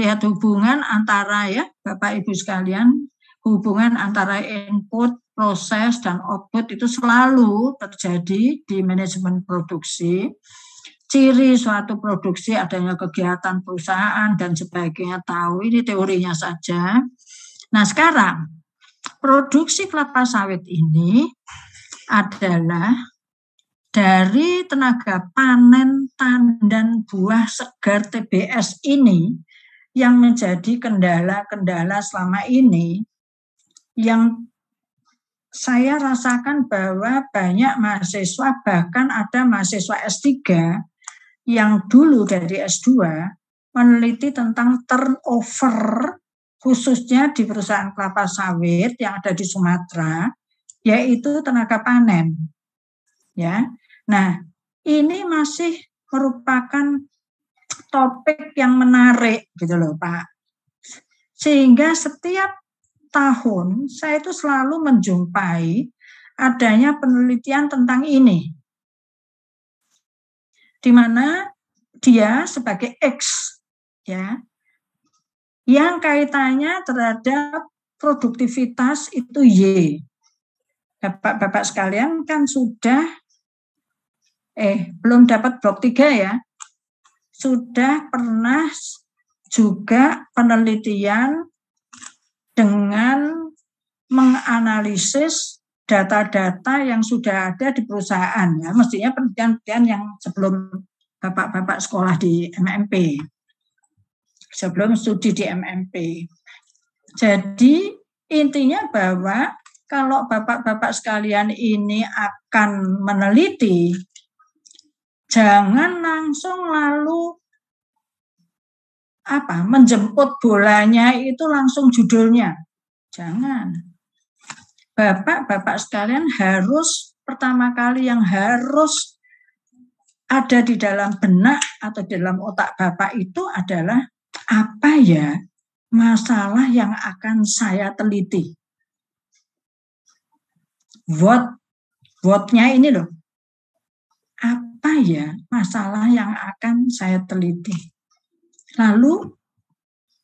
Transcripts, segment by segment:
lihat hubungan antara ya Bapak Ibu sekalian, hubungan antara input, proses dan output itu selalu terjadi di manajemen produksi. Ciri suatu produksi adanya kegiatan perusahaan dan sebagainya tahu ini teorinya saja. Nah, sekarang produksi kelapa sawit ini adalah dari tenaga panen tandan buah segar TBS ini yang menjadi kendala-kendala selama ini yang saya rasakan bahwa banyak mahasiswa, bahkan ada mahasiswa S3 yang dulu dari S2 meneliti tentang turnover khususnya di perusahaan kelapa sawit yang ada di Sumatera, yaitu tenaga panen. Ya, nah ini masih merupakan topik yang menarik gitu loh Pak. Sehingga setiap tahun saya itu selalu menjumpai adanya penelitian tentang ini. Di mana dia sebagai X ya yang kaitannya terhadap produktivitas itu Y. Bapak-bapak sekalian kan sudah eh belum dapat blok 3 ya sudah pernah juga penelitian dengan menganalisis data-data yang sudah ada di perusahaan ya mestinya penelitian-penelitian yang sebelum bapak-bapak sekolah di MMP sebelum studi di MMP jadi intinya bahwa kalau bapak-bapak sekalian ini akan meneliti jangan langsung lalu apa menjemput bolanya itu langsung judulnya. Jangan. Bapak-bapak sekalian harus pertama kali yang harus ada di dalam benak atau di dalam otak Bapak itu adalah apa ya masalah yang akan saya teliti. What, what-nya ini loh, apa ya masalah yang akan saya teliti. Lalu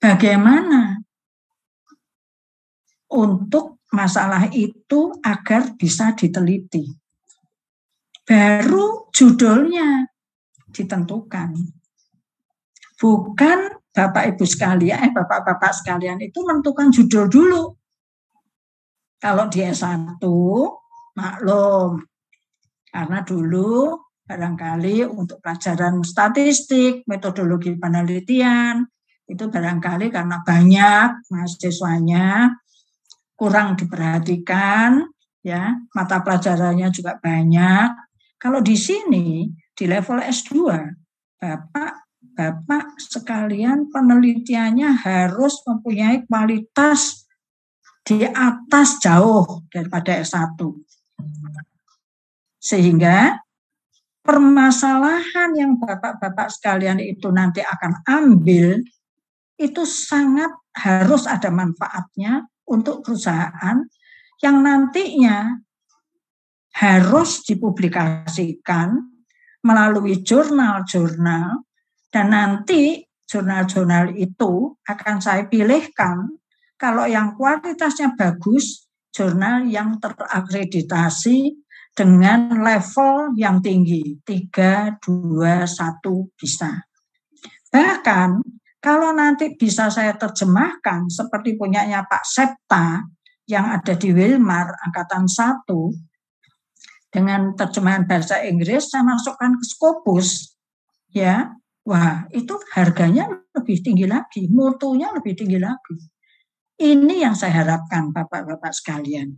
bagaimana untuk masalah itu agar bisa diteliti. Baru judulnya ditentukan. Bukan Bapak Ibu sekalian, eh Bapak-bapak sekalian itu menentukan judul dulu. Kalau di S1 maklum karena dulu barangkali untuk pelajaran statistik, metodologi penelitian, itu barangkali karena banyak mahasiswanya kurang diperhatikan, ya mata pelajarannya juga banyak. Kalau di sini di level S2, Bapak Bapak sekalian penelitiannya harus mempunyai kualitas di atas jauh daripada S1. Sehingga permasalahan yang bapak-bapak sekalian itu nanti akan ambil itu sangat harus ada manfaatnya untuk perusahaan yang nantinya harus dipublikasikan melalui jurnal-jurnal dan nanti jurnal-jurnal itu akan saya pilihkan kalau yang kualitasnya bagus jurnal yang terakreditasi dengan level yang tinggi 3 2 1 bisa. Bahkan kalau nanti bisa saya terjemahkan seperti punyanya Pak Septa yang ada di Wilmar angkatan 1 dengan terjemahan bahasa Inggris saya masukkan ke Scopus ya. Wah, itu harganya lebih tinggi lagi, mutunya lebih tinggi lagi. Ini yang saya harapkan Bapak-bapak sekalian.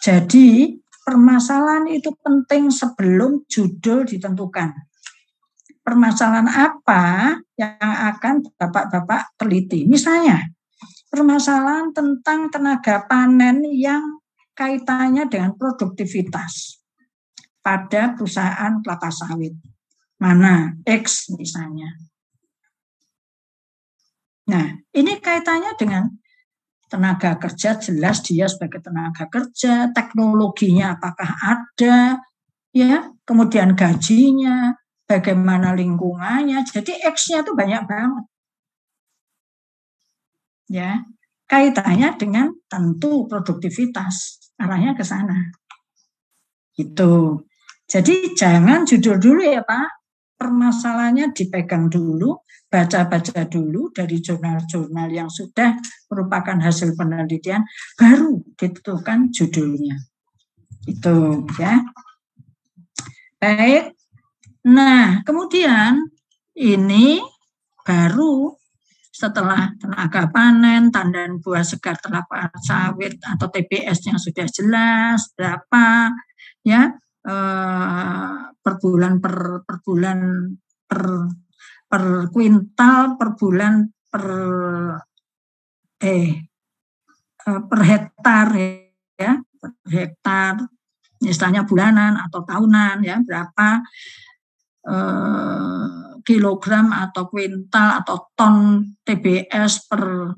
Jadi permasalahan itu penting sebelum judul ditentukan. Permasalahan apa yang akan Bapak-bapak teliti? Misalnya, permasalahan tentang tenaga panen yang kaitannya dengan produktivitas pada perusahaan kelapa sawit. Mana? X misalnya. Nah, ini kaitannya dengan tenaga kerja jelas dia sebagai tenaga kerja, teknologinya apakah ada, ya, kemudian gajinya, bagaimana lingkungannya. Jadi X-nya itu banyak banget. Ya, kaitannya dengan tentu produktivitas, arahnya ke sana. Itu. Jadi jangan judul dulu ya Pak, permasalahannya dipegang dulu, baca-baca dulu dari jurnal-jurnal yang sudah merupakan hasil penelitian, baru ditentukan judulnya. Itu ya. Baik. Nah, kemudian ini baru setelah tenaga panen, tandan buah segar kelapa sawit atau TPS yang sudah jelas berapa ya eh, per bulan per per bulan per per kuintal per bulan per eh, eh per hektar ya per hektar misalnya bulanan atau tahunan ya berapa eh, kilogram atau kuintal atau ton TBS per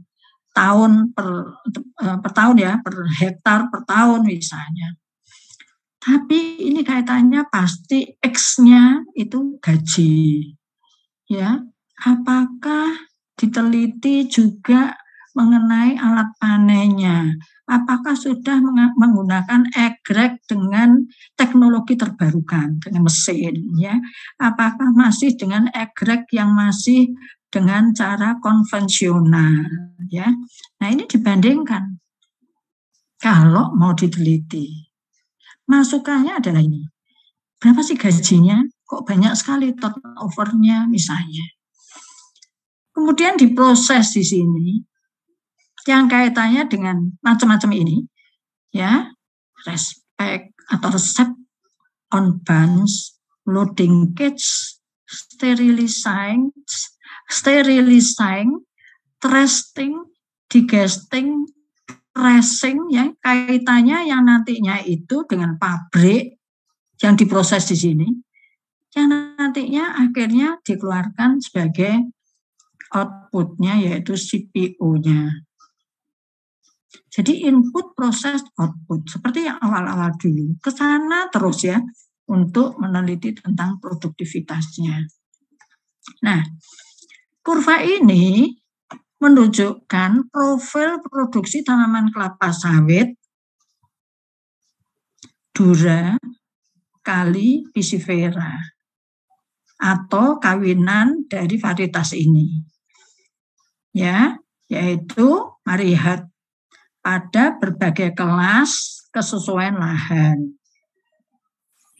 tahun per eh, per tahun ya per hektar per tahun misalnya tapi ini kaitannya pasti X-nya itu gaji ya apakah diteliti juga mengenai alat panennya apakah sudah menggunakan egrek dengan teknologi terbarukan dengan mesin ya apakah masih dengan egrek yang masih dengan cara konvensional ya nah ini dibandingkan kalau mau diteliti masukannya adalah ini berapa sih gajinya Kok banyak sekali turnovernya misalnya. Kemudian diproses di sini yang kaitannya dengan macam-macam ini, ya, respect atau resep on bands, loading cage, sterilizing, sterilizing, testing digesting, tracing ya kaitannya yang nantinya itu dengan pabrik yang diproses di sini yang nantinya akhirnya dikeluarkan sebagai outputnya yaitu cpu nya Jadi input proses output seperti yang awal-awal dulu ke sana terus ya untuk meneliti tentang produktivitasnya. Nah, kurva ini menunjukkan profil produksi tanaman kelapa sawit Dura kali pisifera atau kawinan dari varietas ini. Ya, yaitu marihat pada berbagai kelas kesesuaian lahan.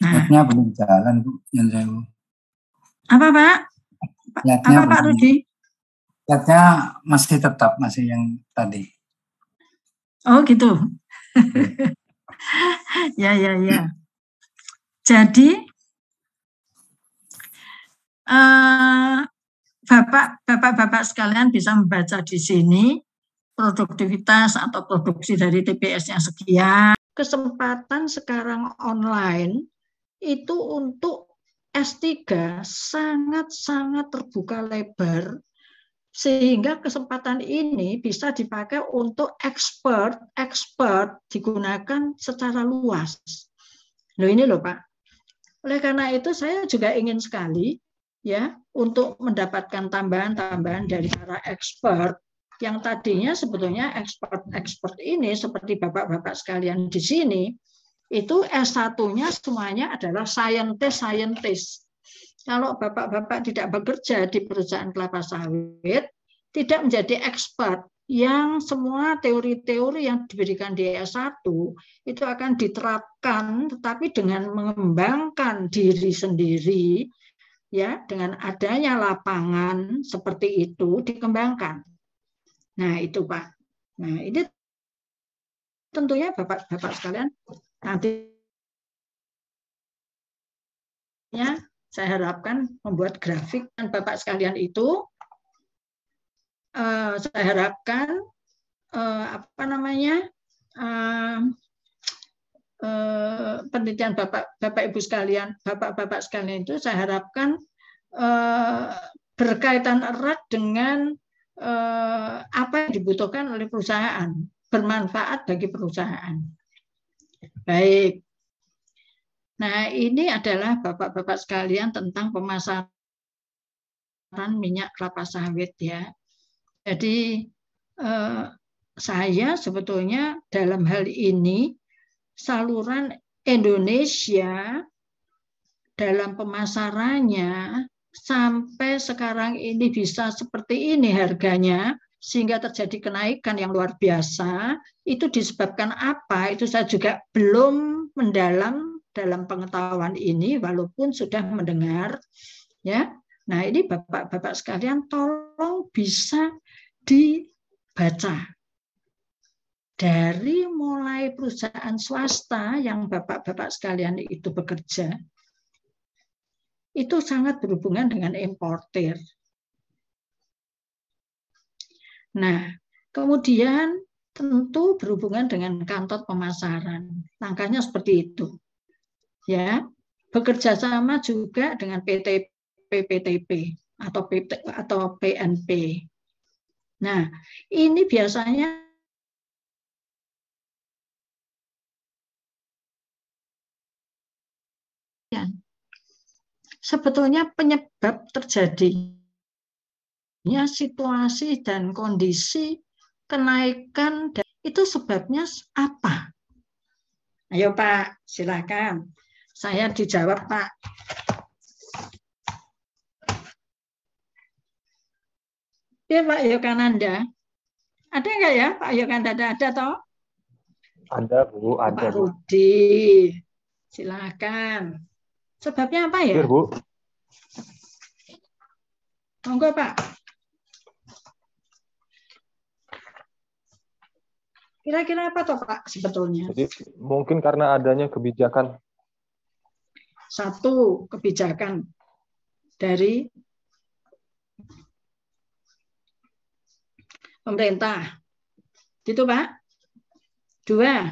Nah, belum jalan Bu, yang saya. Apa Pak? Netnya apa Pak Rudi? Lihatnya masih tetap masih yang tadi. Oh gitu. ya ya ya. Jadi Eh, bapak, Bapak-bapak sekalian bisa membaca di sini produktivitas atau produksi dari tps yang sekian. Kesempatan sekarang online itu untuk S3 sangat-sangat terbuka lebar sehingga kesempatan ini bisa dipakai untuk expert, expert digunakan secara luas. Loh ini loh Pak. Oleh karena itu saya juga ingin sekali ya untuk mendapatkan tambahan-tambahan dari para expert yang tadinya sebetulnya expert-expert ini seperti bapak-bapak sekalian di sini itu S1-nya semuanya adalah scientist-scientist. Kalau bapak-bapak tidak bekerja di perusahaan kelapa sawit, tidak menjadi expert yang semua teori-teori yang diberikan di S1 itu akan diterapkan tetapi dengan mengembangkan diri sendiri ya dengan adanya lapangan seperti itu dikembangkan. Nah, itu Pak. Nah, ini tentunya Bapak-bapak sekalian nanti ya saya harapkan membuat grafik dan Bapak sekalian itu uh, saya harapkan uh, apa namanya uh, Eh, penelitian Bapak Bapak Ibu sekalian, Bapak-bapak sekalian itu saya harapkan eh, berkaitan erat dengan eh, apa yang dibutuhkan oleh perusahaan, bermanfaat bagi perusahaan. Baik. Nah, ini adalah Bapak-bapak sekalian tentang pemasaran minyak kelapa sawit ya. Jadi saya sebetulnya dalam hal ini saluran Indonesia dalam pemasarannya sampai sekarang ini bisa seperti ini harganya sehingga terjadi kenaikan yang luar biasa itu disebabkan apa itu saya juga belum mendalam dalam pengetahuan ini walaupun sudah mendengar ya nah ini bapak-bapak sekalian tolong bisa dibaca dari mulai perusahaan swasta yang bapak-bapak sekalian itu bekerja, itu sangat berhubungan dengan importer. Nah, kemudian tentu berhubungan dengan kantor pemasaran. Langkahnya seperti itu. Ya, bekerja sama juga dengan PT PPTP atau PT, atau PNP. Nah, ini biasanya sebetulnya penyebab terjadinya situasi dan kondisi kenaikan itu sebabnya apa? Ayo Pak, silahkan. Saya dijawab Pak. Iya, ya Pak Yogananda. Ada enggak ya Pak Yogananda? Ada toh? Ada Bu, ada. Pak Rudi, silakan. Sebabnya apa ya? Tunggu Bu. Monggo, Pak. Kira-kira apa toh, Pak, sebetulnya? Jadi, mungkin karena adanya kebijakan. Satu, kebijakan dari pemerintah. Gitu, Pak. Dua,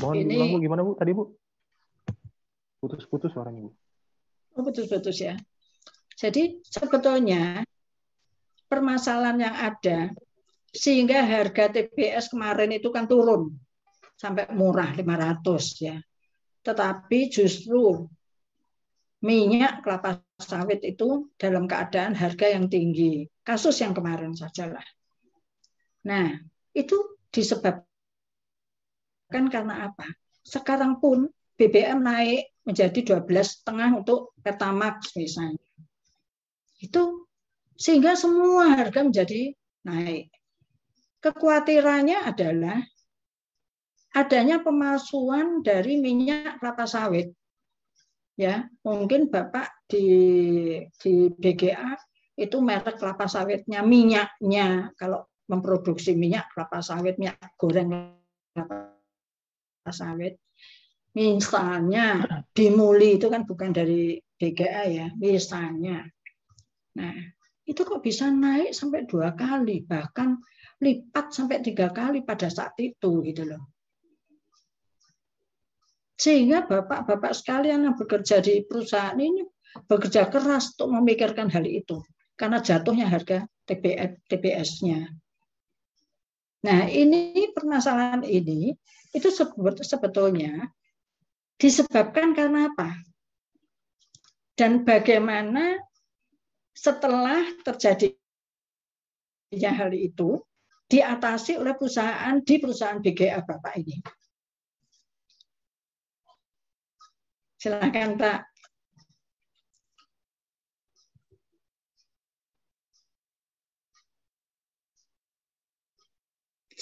Mohon ini... bu, gimana Bu tadi Bu? Putus-putus suaranya Bu. Oh, putus-putus ya. Jadi sebetulnya permasalahan yang ada sehingga harga TPS kemarin itu kan turun sampai murah 500 ya. Tetapi justru minyak kelapa sawit itu dalam keadaan harga yang tinggi. Kasus yang kemarin sajalah. Nah, itu disebabkan kan karena apa? Sekarang pun BBM naik menjadi 12 setengah untuk Pertamax misalnya. Itu sehingga semua harga menjadi naik. Kekhawatirannya adalah adanya pemalsuan dari minyak kelapa sawit. Ya, mungkin Bapak di di BGA itu merek kelapa sawitnya minyaknya kalau memproduksi minyak kelapa sawit minyak goreng kelapa sawit. Misalnya dimuli itu kan bukan dari BGA ya, misalnya. Nah, itu kok bisa naik sampai dua kali, bahkan lipat sampai tiga kali pada saat itu gitu loh. Sehingga bapak-bapak sekalian yang bekerja di perusahaan ini bekerja keras untuk memikirkan hal itu karena jatuhnya harga tps nya Nah, ini permasalahan ini itu sebetulnya disebabkan karena apa? Dan bagaimana setelah terjadinya hal itu diatasi oleh perusahaan di perusahaan BGA Bapak ini. Silakan Pak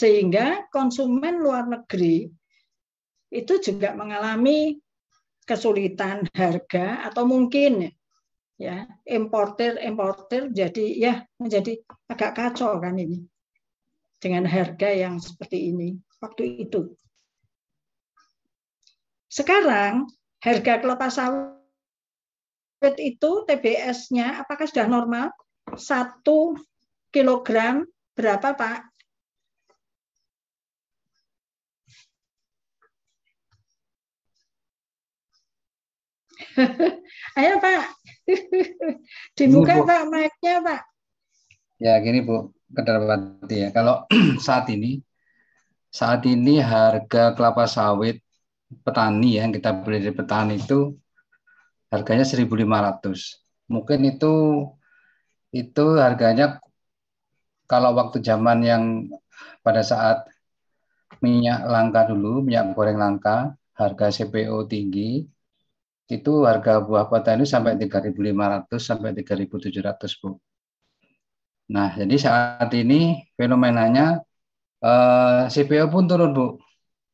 Sehingga konsumen luar negeri itu juga mengalami kesulitan harga atau mungkin ya importer importer jadi ya menjadi agak kacau kan ini dengan harga yang seperti ini waktu itu. Sekarang harga kelapa sawit itu TBS-nya apakah sudah normal? Satu kilogram berapa Pak? Ayo Pak, dibuka Pak mic-nya Pak. Ya gini Bu, Kedarwati ya. Kalau saat ini, saat ini harga kelapa sawit petani ya, yang kita beli dari petani itu harganya 1.500. Mungkin itu itu harganya kalau waktu zaman yang pada saat minyak langka dulu, minyak goreng langka, harga CPO tinggi, itu harga buah kota ini sampai 3.500 sampai 3.700 bu. Nah jadi saat ini fenomenanya eh, CPO pun turun bu,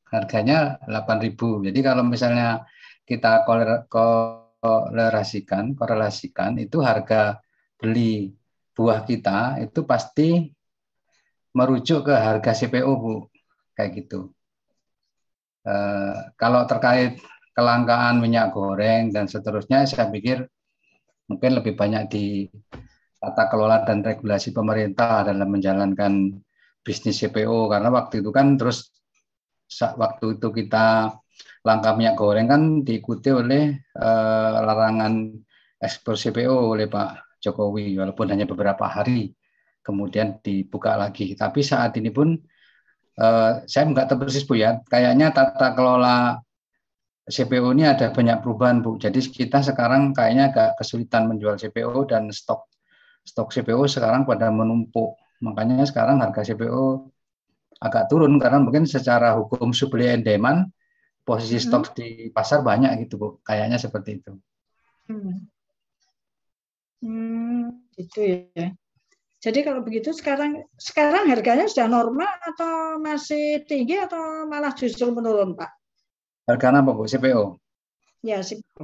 harganya 8.000. Jadi kalau misalnya kita korelasikan, korelasikan itu harga beli buah kita itu pasti merujuk ke harga CPO bu, kayak gitu. Eh, kalau terkait kelangkaan minyak goreng dan seterusnya saya pikir mungkin lebih banyak di tata kelola dan regulasi pemerintah dalam menjalankan bisnis CPO karena waktu itu kan terus saat waktu itu kita langkah minyak goreng kan diikuti oleh eh, larangan ekspor CPO oleh Pak Jokowi walaupun hanya beberapa hari kemudian dibuka lagi tapi saat ini pun eh, saya nggak terpersis bu ya kayaknya tata kelola CPO ini ada banyak perubahan Bu. Jadi kita sekarang kayaknya agak kesulitan menjual CPO dan stok stok CPO sekarang pada menumpuk. Makanya sekarang harga CPO agak turun karena mungkin secara hukum supply and demand posisi mm-hmm. stok di pasar banyak gitu Bu. Kayaknya seperti itu. Hmm. Hmm, itu ya. Jadi kalau begitu sekarang sekarang harganya sudah normal atau masih tinggi atau malah justru menurun, Pak? Harga apa Bu? CPO? Ya, CPO.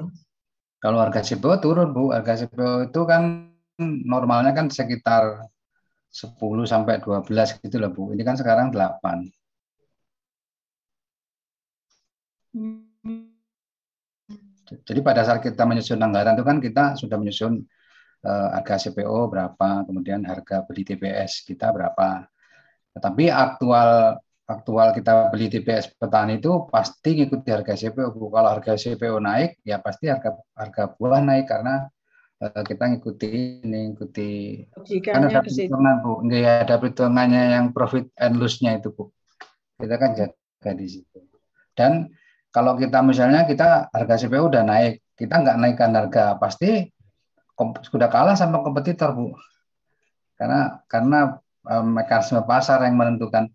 Kalau harga CPO turun Bu, harga CPO itu kan normalnya kan sekitar 10 sampai 12 gitu loh Bu. Ini kan sekarang 8. Hmm. Jadi pada saat kita menyusun anggaran itu kan kita sudah menyusun uh, harga CPO berapa, kemudian harga beli TPS kita berapa. Tetapi aktual aktual kita beli TPS petani itu pasti ngikuti harga CPO. Kalau harga CPO naik, ya pasti harga harga buah naik karena uh, kita ngikuti ini ngikuti karena ada perhitungan bu, nggak ya, ada perhitungannya yang profit and loss-nya itu bu. Kita kan jaga di situ. Dan kalau kita misalnya kita harga CPO udah naik, kita nggak naikkan harga pasti sudah kalah sama kompetitor bu. Karena karena eh, mekanisme pasar yang menentukan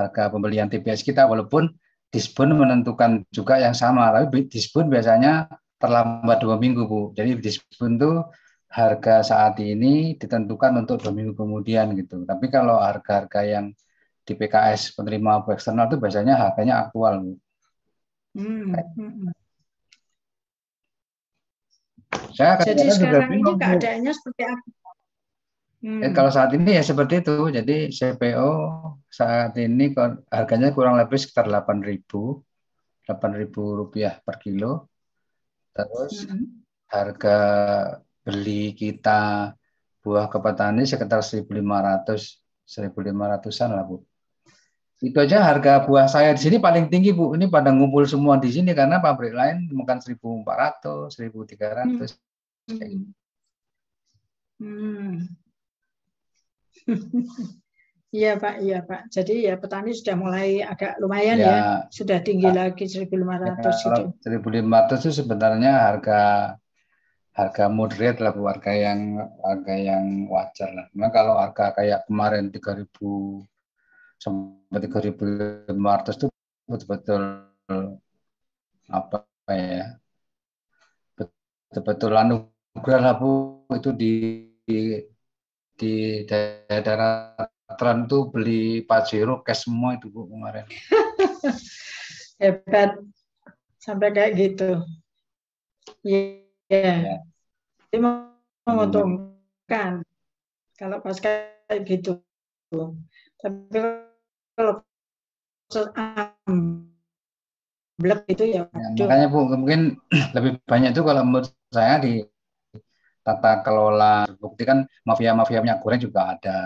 harga pembelian TPS kita walaupun dispon menentukan juga yang sama tapi dispon biasanya terlambat dua minggu bu jadi dispon tuh harga saat ini ditentukan untuk dua minggu kemudian gitu tapi kalau harga-harga yang di PKS penerima eksternal itu biasanya harganya aktual bu. hmm. hmm, hmm. Saya Jadi sekarang ini keadaannya seperti apa? Hmm. Ya, kalau saat ini ya seperti itu. Jadi CPO saat ini harganya kurang lebih sekitar 8.000 8.000 rupiah per kilo. Terus hmm. harga beli kita buah ke petani sekitar 1.500 1.500-an lah, Bu. Itu aja harga buah saya di sini paling tinggi, Bu. Ini pada ngumpul semua di sini karena pabrik lain mungkin 1.400, 1.300 hmm. Hmm. Iya Pak, iya Pak. Jadi ya petani sudah mulai agak lumayan ya, ya. sudah tinggi nah, lagi 1.500 ya, gitu. 1.500 itu sebenarnya harga harga moderate lah buat harga yang harga yang wajar lah. Memang kalau harga kayak kemarin 3.000 sampai 3.500 itu betul-betul apa ya? Betul-betul anugerah lah Bu itu di, di di daerah-daerah tuh beli Pajero cash semua itu Bu kemarin. Hebat. Sampai kayak gitu. Iya. Yeah. Yeah. Jadi menguntungkan hmm. kalau pas kayak gitu. Tapi kalau amblek itu ya. ya makanya Bu, mungkin lebih banyak itu kalau menurut saya di tata kelola bukti kan mafia-mafia minyak goreng juga ada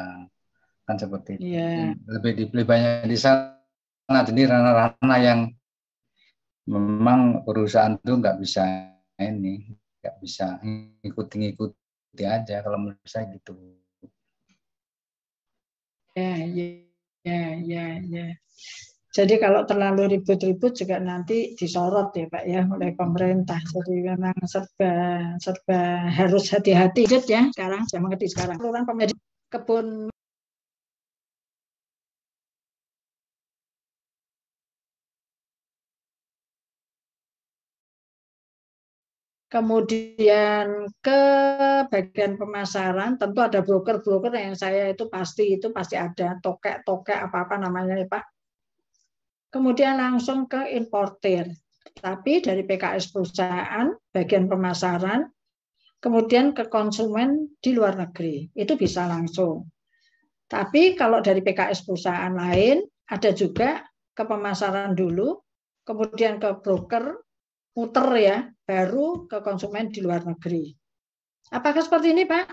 kan seperti itu. Yeah. Lebih lebih banyak di sana nah, jadi ranah-ranah yang memang perusahaan itu nggak bisa ini nggak bisa ikut ikuti aja kalau menurut saya gitu. Ya, yeah, ya, yeah, ya, yeah, ya. ya. Jadi kalau terlalu ribut-ribut juga nanti disorot ya Pak ya oleh hmm. pemerintah. Jadi memang serba serba harus hati-hati ya sekarang saya mengerti sekarang. Keluaran pemerintah kebun Kemudian ke bagian pemasaran, tentu ada broker-broker yang saya itu pasti itu pasti ada tokek-tokek apa-apa namanya ya Pak kemudian langsung ke importer. Tapi dari PKS perusahaan, bagian pemasaran, kemudian ke konsumen di luar negeri, itu bisa langsung. Tapi kalau dari PKS perusahaan lain, ada juga ke pemasaran dulu, kemudian ke broker, muter ya, baru ke konsumen di luar negeri. Apakah seperti ini, Pak?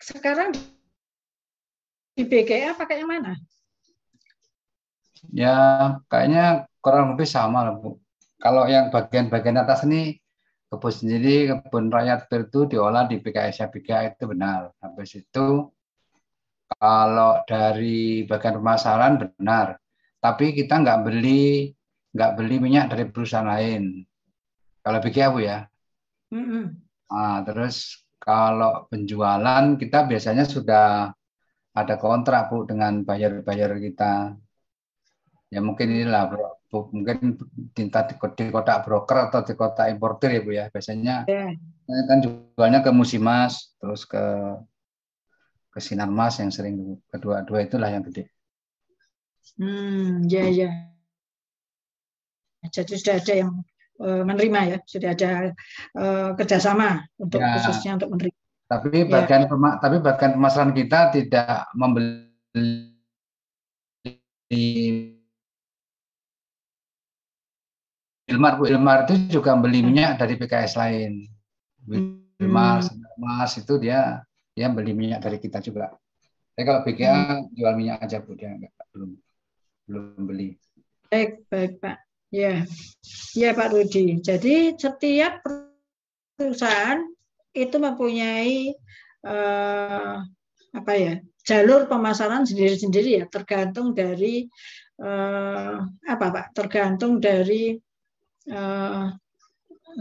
Sekarang di BGA pakai yang mana? Ya, kayaknya kurang lebih sama lah, Bu. Kalau yang bagian-bagian atas ini kebun sendiri, kebun rakyat itu diolah di PKS BK itu benar. Habis itu kalau dari bagian pemasaran benar, tapi kita nggak beli nggak beli minyak dari perusahaan lain. Kalau BK Bu ya. Mm -hmm. Nah, terus kalau penjualan kita biasanya sudah ada kontrak Bu dengan bayar-bayar kita. Ya mungkin inilah bro. mungkin tinta di, di kotak broker atau di kotak importer ya Bu ya. Biasanya yeah. kan jualnya ke musimas, terus ke ke sinarmas yang sering kedua-dua itulah yang gede. Hmm, ya ya. Jadi sudah ada yang uh, menerima ya, sudah ada uh, kerjasama untuk ya, khususnya untuk menerima. Tapi iya. bagian ya. tapi bagian pemasaran kita tidak membeli Ilmar Bu Ilmar itu juga beli hmm. minyak dari PKS lain. Bu Ilmar, hmm. Mas itu dia dia beli minyak dari kita juga. Tapi kalau BKA hmm. jual minyak aja Bu, dia enggak, belum belum beli. Baik, baik Pak. Ya, ya Pak Rudi. Jadi setiap perusahaan itu mempunyai eh, apa ya jalur pemasaran sendiri-sendiri ya, tergantung dari eh, apa Pak? Tergantung dari Eh,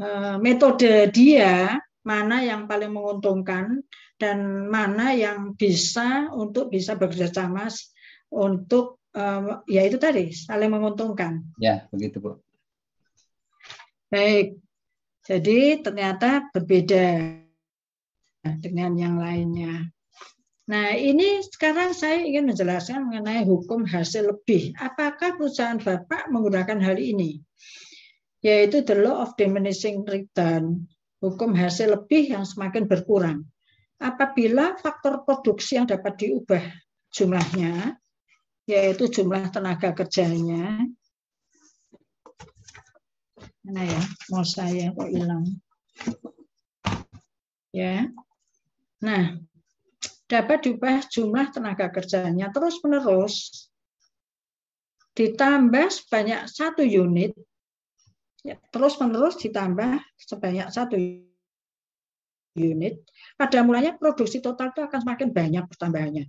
eh, metode dia mana yang paling menguntungkan dan mana yang bisa untuk bisa bekerja sama untuk uh, ya itu tadi saling menguntungkan. Ya begitu bu. Baik, jadi ternyata berbeda dengan yang lainnya. Nah, ini sekarang saya ingin menjelaskan mengenai hukum hasil lebih. Apakah perusahaan Bapak menggunakan hal ini? yaitu the law of diminishing return, hukum hasil lebih yang semakin berkurang. Apabila faktor produksi yang dapat diubah jumlahnya, yaitu jumlah tenaga kerjanya, mana ya, mau saya kok hilang. Ya, nah dapat diubah jumlah tenaga kerjanya terus menerus ditambah sebanyak satu unit ya, terus menerus ditambah sebanyak satu unit. Pada mulanya produksi total itu akan semakin banyak pertambahannya.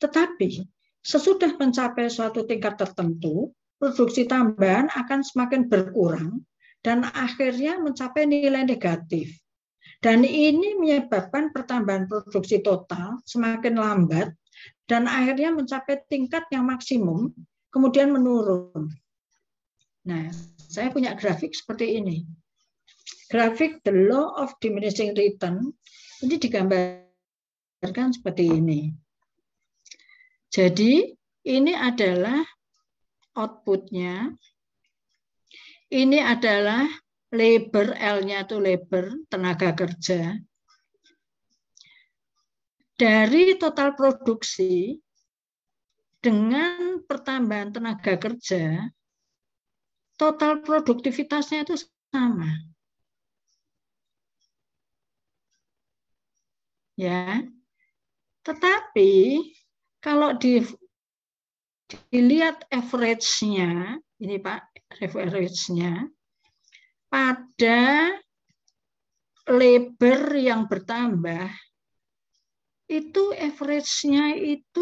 Tetapi sesudah mencapai suatu tingkat tertentu, produksi tambahan akan semakin berkurang dan akhirnya mencapai nilai negatif. Dan ini menyebabkan pertambahan produksi total semakin lambat dan akhirnya mencapai tingkat yang maksimum, kemudian menurun. Nah, saya punya grafik seperti ini. Grafik the law of diminishing return ini digambarkan seperti ini. Jadi ini adalah outputnya. Ini adalah labor L-nya itu labor tenaga kerja. Dari total produksi dengan pertambahan tenaga kerja total produktivitasnya itu sama. Ya. Tetapi kalau di dilihat average-nya, ini Pak, average-nya pada labor yang bertambah itu average-nya itu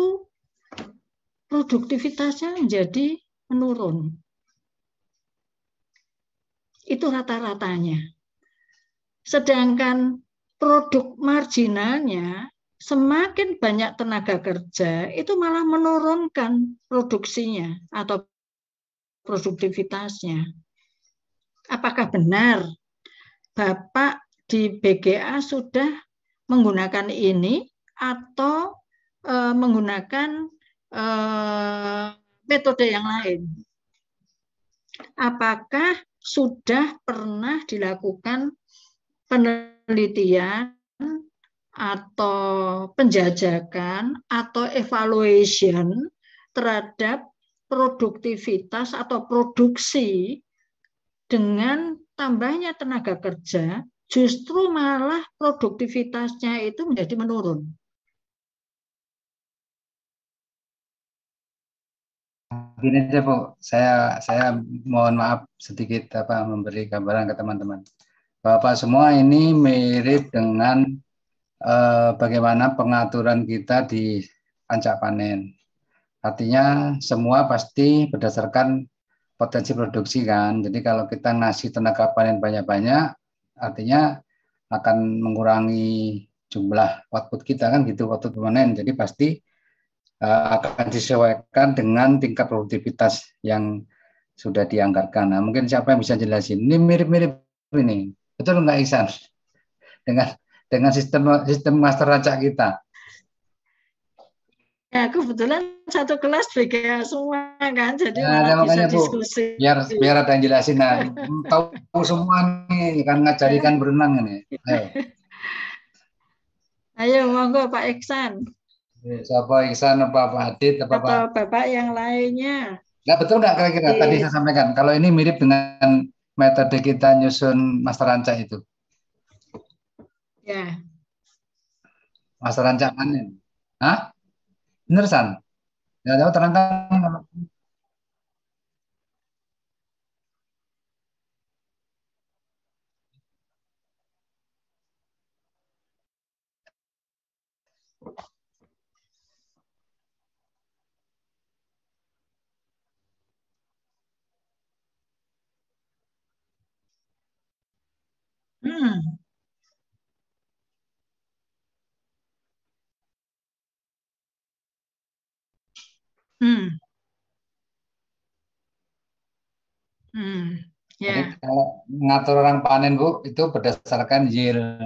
produktivitasnya menjadi menurun. Itu rata-ratanya. Sedangkan produk marginalnya semakin banyak tenaga kerja itu malah menurunkan produksinya atau produktivitasnya. Apakah benar Bapak di BGA sudah menggunakan ini atau e, menggunakan e, metode yang lain? Apakah sudah pernah dilakukan penelitian atau penjajakan atau evaluation terhadap produktivitas atau produksi dengan tambahnya tenaga kerja justru malah produktivitasnya itu menjadi menurun. Gini aja, Bu. Saya saya mohon maaf sedikit apa memberi gambaran ke teman-teman. Bapak semua ini mirip dengan eh, bagaimana pengaturan kita di ancak panen. Artinya semua pasti berdasarkan potensi produksi kan. Jadi kalau kita ngasih tenaga panen banyak-banyak, artinya akan mengurangi jumlah output kita kan gitu waktu panen. Jadi pasti uh, akan disesuaikan dengan tingkat produktivitas yang sudah dianggarkan. Nah, mungkin siapa yang bisa jelasin? Ini mirip-mirip ini, betul nggak Ihsan? Dengan dengan sistem sistem master rancak kita. Ya kebetulan satu kelas BGA semua kan, jadi nah, bisa makanya, diskusi. Biar biar ada yang jelasin. Nah, tahu semua nih kan ngajari kan berenang ini. Ayo. Ayo monggo Pak Iksan. Eh, siapa Iksan, apa Pak Adit, apa Atau Bapak yang lainnya. Nah, betul nggak kira-kira e. tadi saya sampaikan? Kalau ini mirip dengan metode kita nyusun master rancak itu. Ya. Master rancakannya. Hah? Bener, San? Ya, tahu terangkan Hmm, yeah. Jadi kalau mengatur orang panen bu itu berdasarkan yield.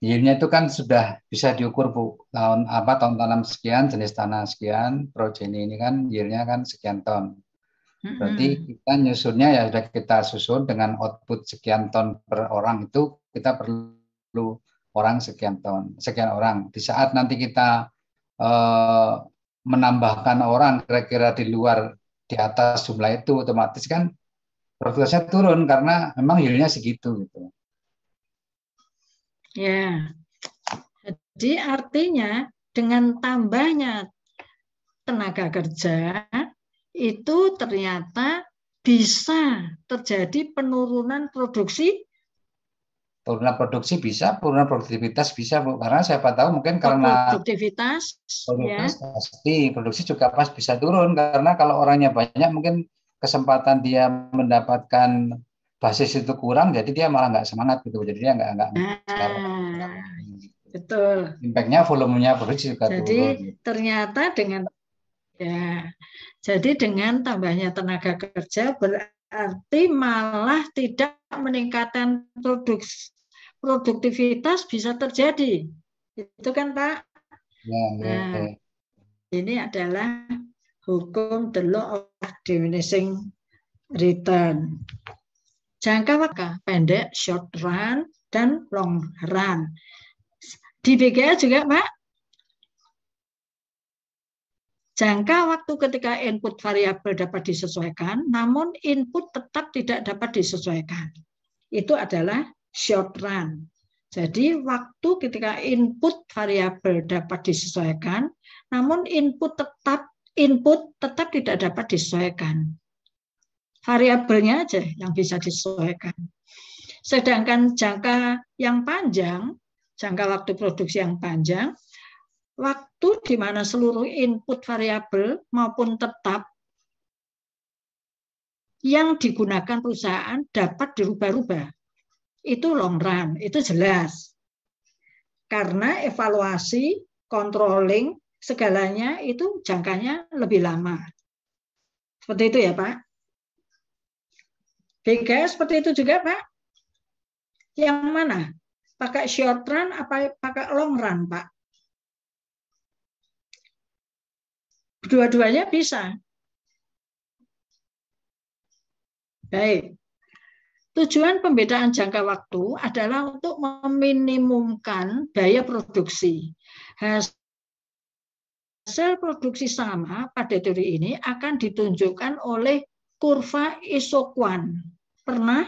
Yieldnya itu kan sudah bisa diukur bu tahun apa tahun tanam sekian jenis tanah sekian progeny ini kan yieldnya kan sekian ton. Berarti hmm. kita nyusunnya ya sudah kita susun dengan output sekian ton per orang itu kita perlu orang sekian ton sekian orang. Di saat nanti kita eh, menambahkan orang kira-kira di luar di atas jumlah itu otomatis kan produktivitasnya turun karena memang yieldnya segitu gitu. Ya, jadi artinya dengan tambahnya tenaga kerja itu ternyata bisa terjadi penurunan produksi. Penurunan produksi bisa, penurunan produktivitas bisa, Bu. Karena siapa tahu mungkin karena produktivitas, ya. produktivitas ya. pasti produksi juga pas bisa turun karena kalau orangnya banyak mungkin kesempatan dia mendapatkan basis itu kurang, jadi dia malah nggak semangat gitu. Jadi dia nggak nggak. Ah, betul. Impactnya volumenya berarti juga jadi, turun. Gitu. ternyata dengan ya, jadi dengan tambahnya tenaga kerja berarti malah tidak meningkatkan produk produktivitas bisa terjadi. Itu kan Pak. Ya, ya, ya. nah, ya. ini adalah hukum the law of diminishing return. Jangka waktu pendek, short run, dan long run. Di BGA juga, Pak. Jangka waktu ketika input variabel dapat disesuaikan, namun input tetap tidak dapat disesuaikan. Itu adalah short run. Jadi waktu ketika input variabel dapat disesuaikan, namun input tetap input tetap tidak dapat disesuaikan. Variabelnya aja yang bisa disesuaikan. Sedangkan jangka yang panjang, jangka waktu produksi yang panjang, waktu di mana seluruh input variabel maupun tetap yang digunakan perusahaan dapat dirubah-rubah. Itu long run, itu jelas. Karena evaluasi, controlling, segalanya itu jangkanya lebih lama. Seperti itu ya Pak. BGS seperti itu juga Pak. Yang mana? Pakai short run apa pakai long run Pak? Dua-duanya bisa. Baik. Tujuan pembedaan jangka waktu adalah untuk meminimumkan biaya produksi. Hasil hasil produksi sama pada teori ini akan ditunjukkan oleh kurva isokuan. Pernah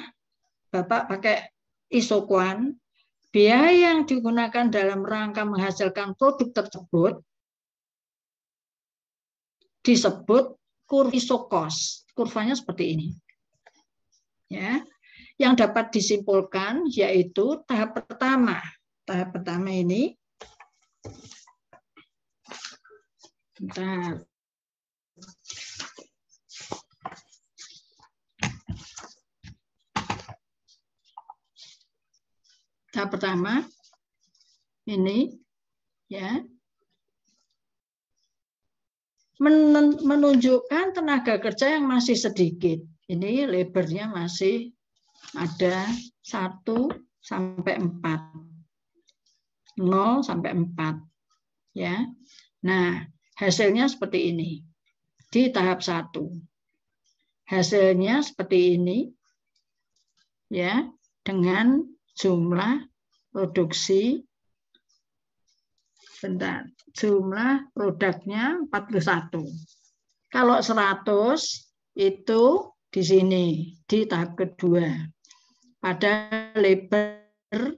Bapak pakai isokuan? Biaya yang digunakan dalam rangka menghasilkan produk tersebut disebut kurva isokos. Kurvanya seperti ini. Ya. Yang dapat disimpulkan yaitu tahap pertama. Tahap pertama ini Bentar. Tahap pertama ini ya menunjukkan tenaga kerja yang masih sedikit. Ini lebernya masih ada 1 sampai 4. 0 sampai 4. Ya. Nah, Hasilnya seperti ini. Di tahap satu. Hasilnya seperti ini. Ya, dengan jumlah produksi bentar. Jumlah produknya 41. Kalau 100 itu di sini di tahap kedua. Pada lebar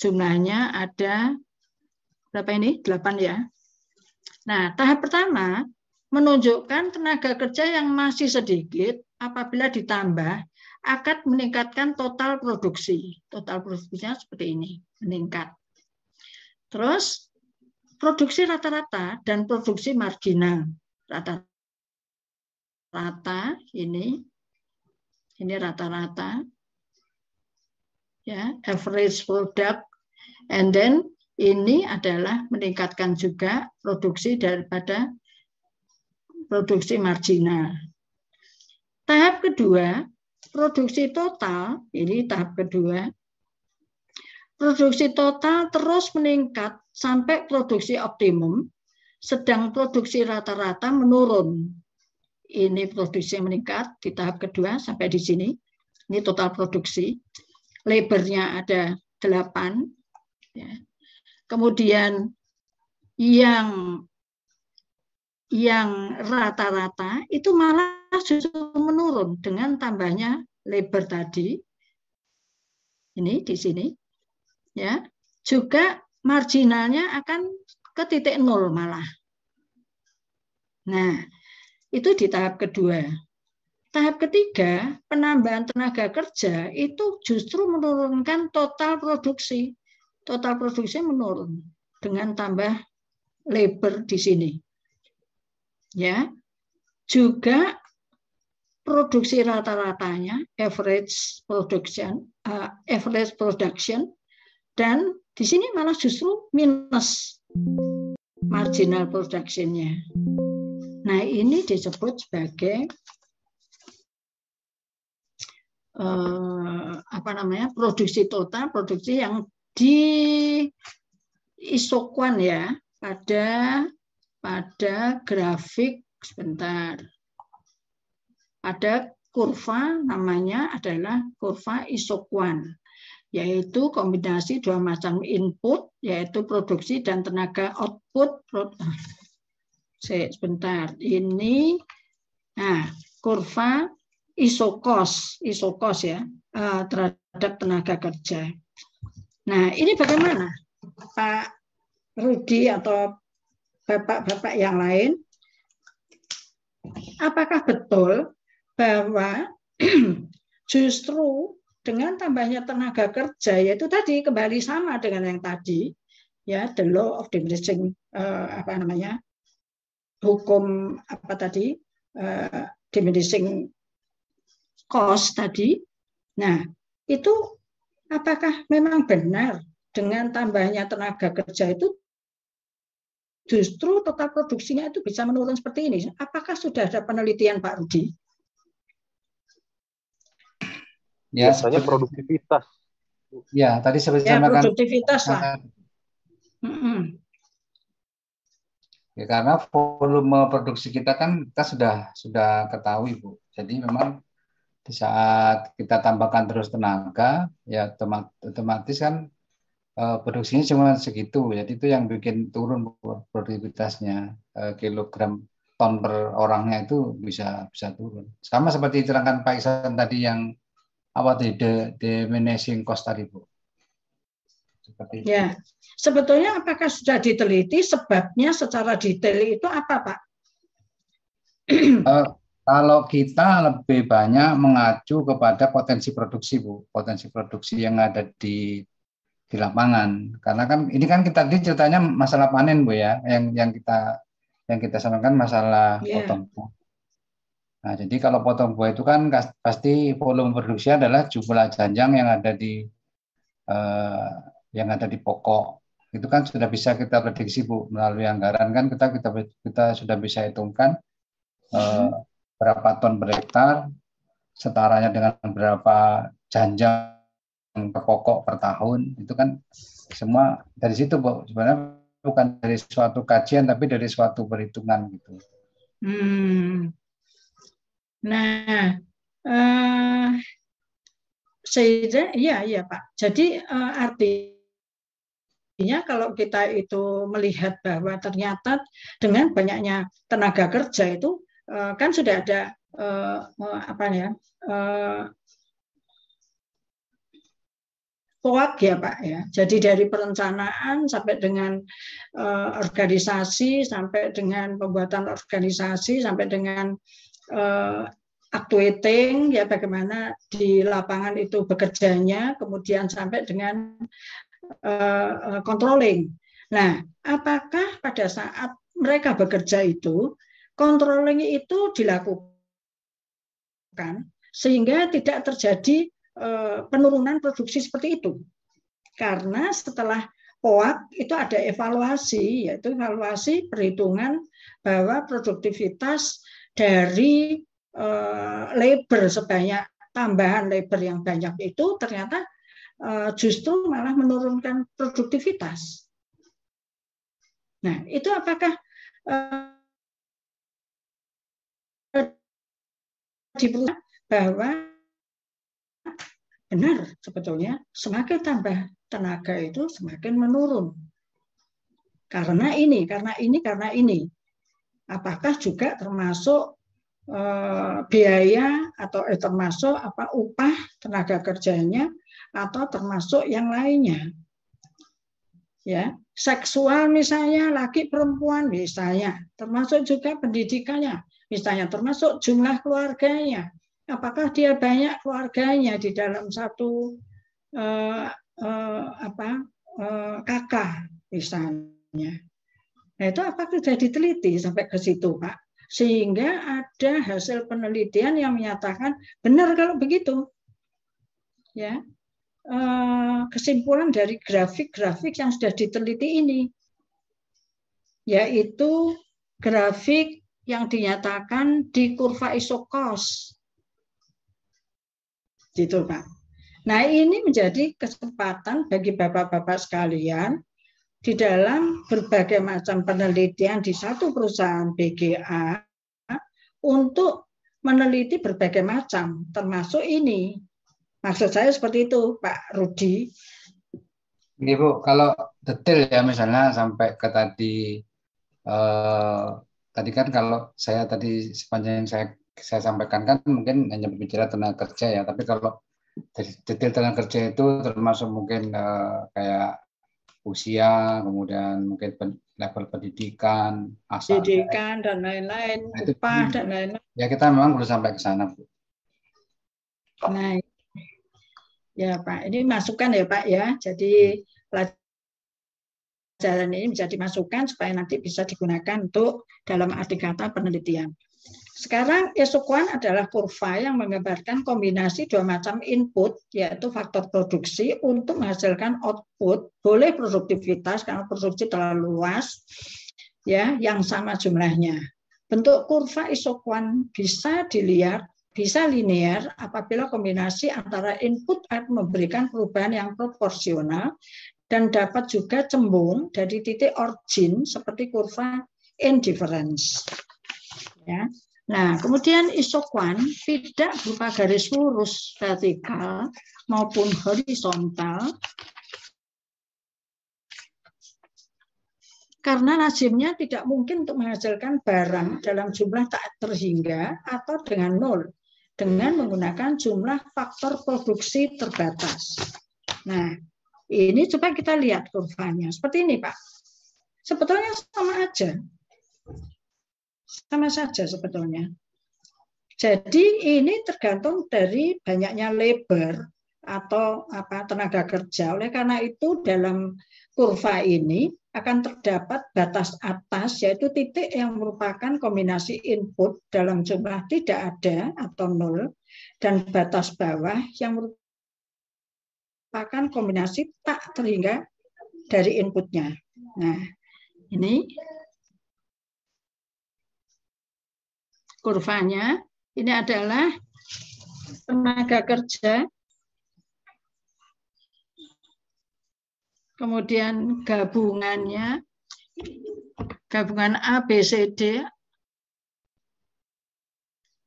jumlahnya ada berapa ini? 8 ya. Nah, tahap pertama menunjukkan tenaga kerja yang masih sedikit apabila ditambah akan meningkatkan total produksi. Total produksinya seperti ini, meningkat. Terus produksi rata-rata dan produksi marginal. Rata-rata ini ini rata-rata ya, average product and then ini adalah meningkatkan juga produksi daripada produksi marginal. Tahap kedua, produksi total, ini tahap kedua, produksi total terus meningkat sampai produksi optimum, sedang produksi rata-rata menurun. Ini produksi meningkat di tahap kedua sampai di sini. Ini total produksi. Labornya ada 8. Ya. Kemudian yang yang rata-rata itu malah justru menurun dengan tambahnya labor tadi. Ini di sini. Ya. Juga marginalnya akan ke titik nol malah. Nah, itu di tahap kedua. Tahap ketiga, penambahan tenaga kerja itu justru menurunkan total produksi total produksi menurun dengan tambah labor di sini. Ya. Juga produksi rata-ratanya average production uh, average production dan di sini malah justru minus marginal productionnya. Nah, ini disebut sebagai uh, apa namanya produksi total produksi yang di isokuan ya pada pada grafik sebentar. Ada kurva namanya adalah kurva isokuan yaitu kombinasi dua macam input yaitu produksi dan tenaga output. Sebentar, ini nah kurva isokos isokos ya eh, terhadap tenaga kerja. Nah, ini bagaimana Pak Rudi atau bapak-bapak yang lain? Apakah betul bahwa justru dengan tambahnya tenaga kerja yaitu tadi kembali sama dengan yang tadi ya the law of diminishing uh, apa namanya hukum apa tadi uh, diminishing cost tadi nah itu Apakah memang benar dengan tambahnya tenaga kerja itu justru total produksinya itu bisa menurun seperti ini? Apakah sudah ada penelitian Pak Rudi? Ya, biasanya ya, produktivitas. Ya, tadi saya ya, Produktivitas lah. Ya, karena volume produksi kita kan kita sudah sudah ketahui bu. Jadi memang di saat kita tambahkan terus tenaga ya otomatis kan eh, produksinya cuma segitu jadi itu yang bikin turun produktivitasnya eh, kilogram ton per orangnya itu bisa bisa turun sama seperti diterangkan Pak Isan tadi yang apa tadi the, diminishing cost tadi Bu seperti ya itu. sebetulnya apakah sudah diteliti sebabnya secara detail itu apa Pak? Eh, kalau kita lebih banyak mengacu kepada potensi produksi, Bu. Potensi produksi yang ada di di lapangan. Karena kan ini kan kita tadi ceritanya masalah panen, Bu ya, yang yang kita yang kita sampaikan masalah yeah. potong buah. Nah, jadi kalau potong buah itu kan pasti volume produksi adalah jumlah janjang yang ada di eh, yang ada di pokok. Itu kan sudah bisa kita prediksi Bu melalui anggaran kan kita kita kita sudah bisa hitungkan eh, hmm berapa ton per hektar, setaranya dengan berapa janjang pokok per tahun, itu kan semua dari situ Bu. Sebenarnya bukan dari suatu kajian tapi dari suatu perhitungan gitu. Hmm. Nah, uh, sehingga iya ya Pak. Jadi uh, Artinya kalau kita itu melihat bahwa ternyata dengan banyaknya tenaga kerja itu Eh, kan sudah ada eh, apa ya koak eh, ya Pak ya. Jadi dari perencanaan sampai dengan uh, organisasi, sampai dengan pembuatan organisasi, sampai dengan uh, actuating ya bagaimana di lapangan itu bekerjanya, kemudian sampai dengan uh, controlling. Nah, apakah pada saat mereka bekerja itu controlling itu dilakukan sehingga tidak terjadi eh, penurunan produksi seperti itu. Karena setelah POAK itu ada evaluasi, yaitu evaluasi perhitungan bahwa produktivitas dari eh, labor sebanyak tambahan labor yang banyak itu ternyata eh, justru malah menurunkan produktivitas. Nah, itu apakah di bahwa benar sebetulnya semakin tambah tenaga itu semakin menurun. Karena ini, karena ini, karena ini. Apakah juga termasuk e, biaya atau eh, termasuk apa upah tenaga kerjanya atau termasuk yang lainnya? Ya, seksual misalnya laki perempuan misalnya, termasuk juga pendidikannya. Misalnya termasuk jumlah keluarganya. Apakah dia banyak keluarganya di dalam satu uh, uh, apa uh, kakak misalnya. Nah itu apa sudah diteliti sampai ke situ Pak? Sehingga ada hasil penelitian yang menyatakan benar kalau begitu. Ya, kesimpulan dari grafik-grafik yang sudah diteliti ini, yaitu grafik yang dinyatakan di kurva isokos. Gitu, Pak. Nah, ini menjadi kesempatan bagi Bapak-bapak sekalian di dalam berbagai macam penelitian di satu perusahaan BGA untuk meneliti berbagai macam, termasuk ini. Maksud saya seperti itu, Pak Rudi. Ibu, kalau detail ya misalnya sampai ke tadi eh, tadi kan kalau saya tadi sepanjang yang saya saya sampaikan kan mungkin hanya berbicara tentang kerja ya, tapi kalau detail tentang kerja itu termasuk mungkin uh, kayak usia, kemudian mungkin level pendidikan, asal pendidikan dan lain-lain, nah, upah dan lain-lain. Ya kita memang perlu sampai ke sana, Bu. Nah, ya Pak, ini masukan ya Pak ya. Jadi hmm jalan ini bisa dimasukkan supaya nanti bisa digunakan untuk dalam arti kata penelitian. Sekarang esokuan adalah kurva yang menggambarkan kombinasi dua macam input, yaitu faktor produksi untuk menghasilkan output, boleh produktivitas karena produksi terlalu luas, ya yang sama jumlahnya. Bentuk kurva isokuan bisa dilihat bisa linear apabila kombinasi antara input memberikan perubahan yang proporsional dan dapat juga cembung dari titik origin seperti kurva indifference. Ya. Nah, kemudian isokuan tidak berupa garis lurus vertikal maupun horizontal karena lazimnya tidak mungkin untuk menghasilkan barang dalam jumlah tak terhingga atau dengan nol dengan menggunakan jumlah faktor produksi terbatas. Nah, ini coba kita lihat kurvanya. Seperti ini, Pak. Sebetulnya sama aja. Sama saja sebetulnya. Jadi ini tergantung dari banyaknya labor atau apa tenaga kerja. Oleh karena itu dalam kurva ini akan terdapat batas atas yaitu titik yang merupakan kombinasi input dalam jumlah tidak ada atau nol dan batas bawah yang merupakan kombinasi tak terhingga dari inputnya. Nah, ini kurvanya. Ini adalah tenaga kerja. Kemudian gabungannya, gabungan A, B, C, D.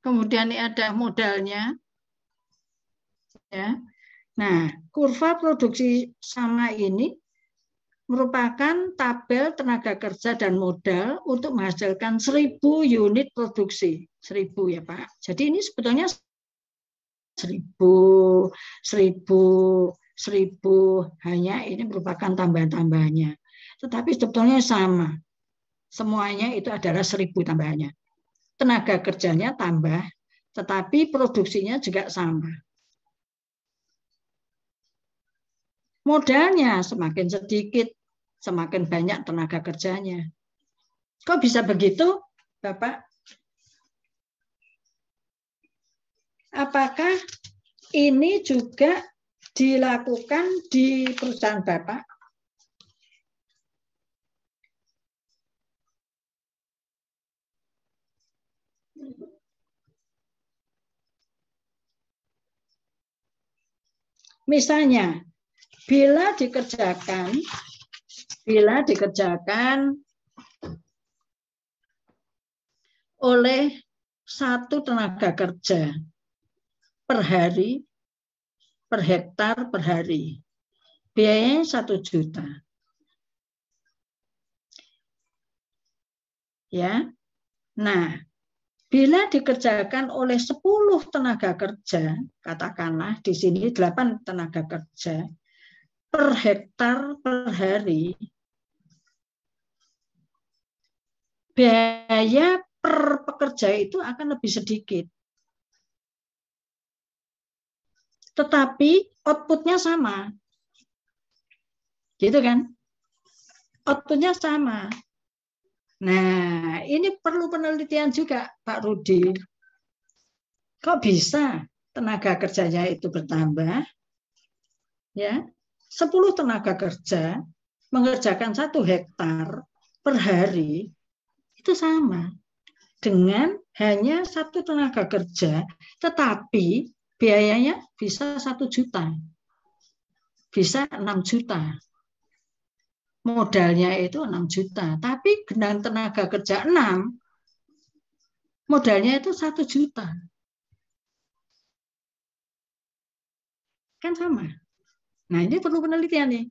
Kemudian ini ada modalnya. Ya, Nah, kurva produksi sama ini merupakan tabel tenaga kerja dan modal untuk menghasilkan 1000 unit produksi. 1000 ya, Pak. Jadi ini sebetulnya 1000 1000 1000 hanya ini merupakan tambahan-tambahannya. Tetapi sebetulnya sama. Semuanya itu adalah 1000 tambahannya. Tenaga kerjanya tambah, tetapi produksinya juga sama. modalnya semakin sedikit, semakin banyak tenaga kerjanya. Kok bisa begitu, Bapak? Apakah ini juga dilakukan di perusahaan Bapak? Misalnya, bila dikerjakan bila dikerjakan oleh satu tenaga kerja per hari per hektar per hari biayanya satu juta ya nah Bila dikerjakan oleh sepuluh tenaga kerja, katakanlah di sini delapan tenaga kerja, per hektar per hari biaya per pekerja itu akan lebih sedikit. Tetapi outputnya sama. Gitu kan? Outputnya sama. Nah, ini perlu penelitian juga Pak Rudi. Kok bisa tenaga kerjanya itu bertambah? Ya, 10 tenaga kerja mengerjakan satu hektar per hari itu sama dengan hanya satu tenaga kerja, tetapi biayanya bisa satu juta, bisa 6 juta. Modalnya itu 6 juta, tapi dengan tenaga kerja 6, modalnya itu satu juta. Kan sama. Nah ini perlu penelitian nih.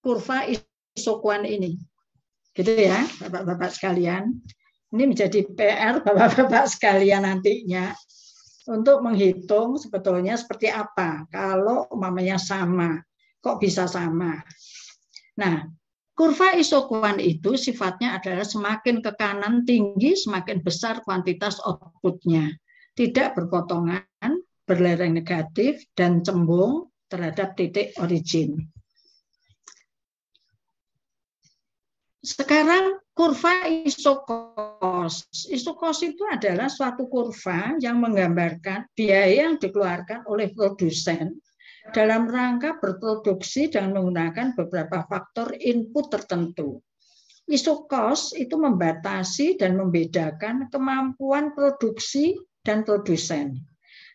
Kurva isokuan ini. Gitu ya, Bapak-Bapak sekalian. Ini menjadi PR Bapak-Bapak sekalian nantinya untuk menghitung sebetulnya seperti apa kalau umpamanya sama. Kok bisa sama? Nah, kurva isokuan itu sifatnya adalah semakin ke kanan tinggi, semakin besar kuantitas outputnya. Tidak berpotongan, berlereng negatif dan cembung terhadap titik origin. Sekarang kurva isokos. Isokos itu adalah suatu kurva yang menggambarkan biaya yang dikeluarkan oleh produsen dalam rangka berproduksi dan menggunakan beberapa faktor input tertentu. Isokos itu membatasi dan membedakan kemampuan produksi dan produsen.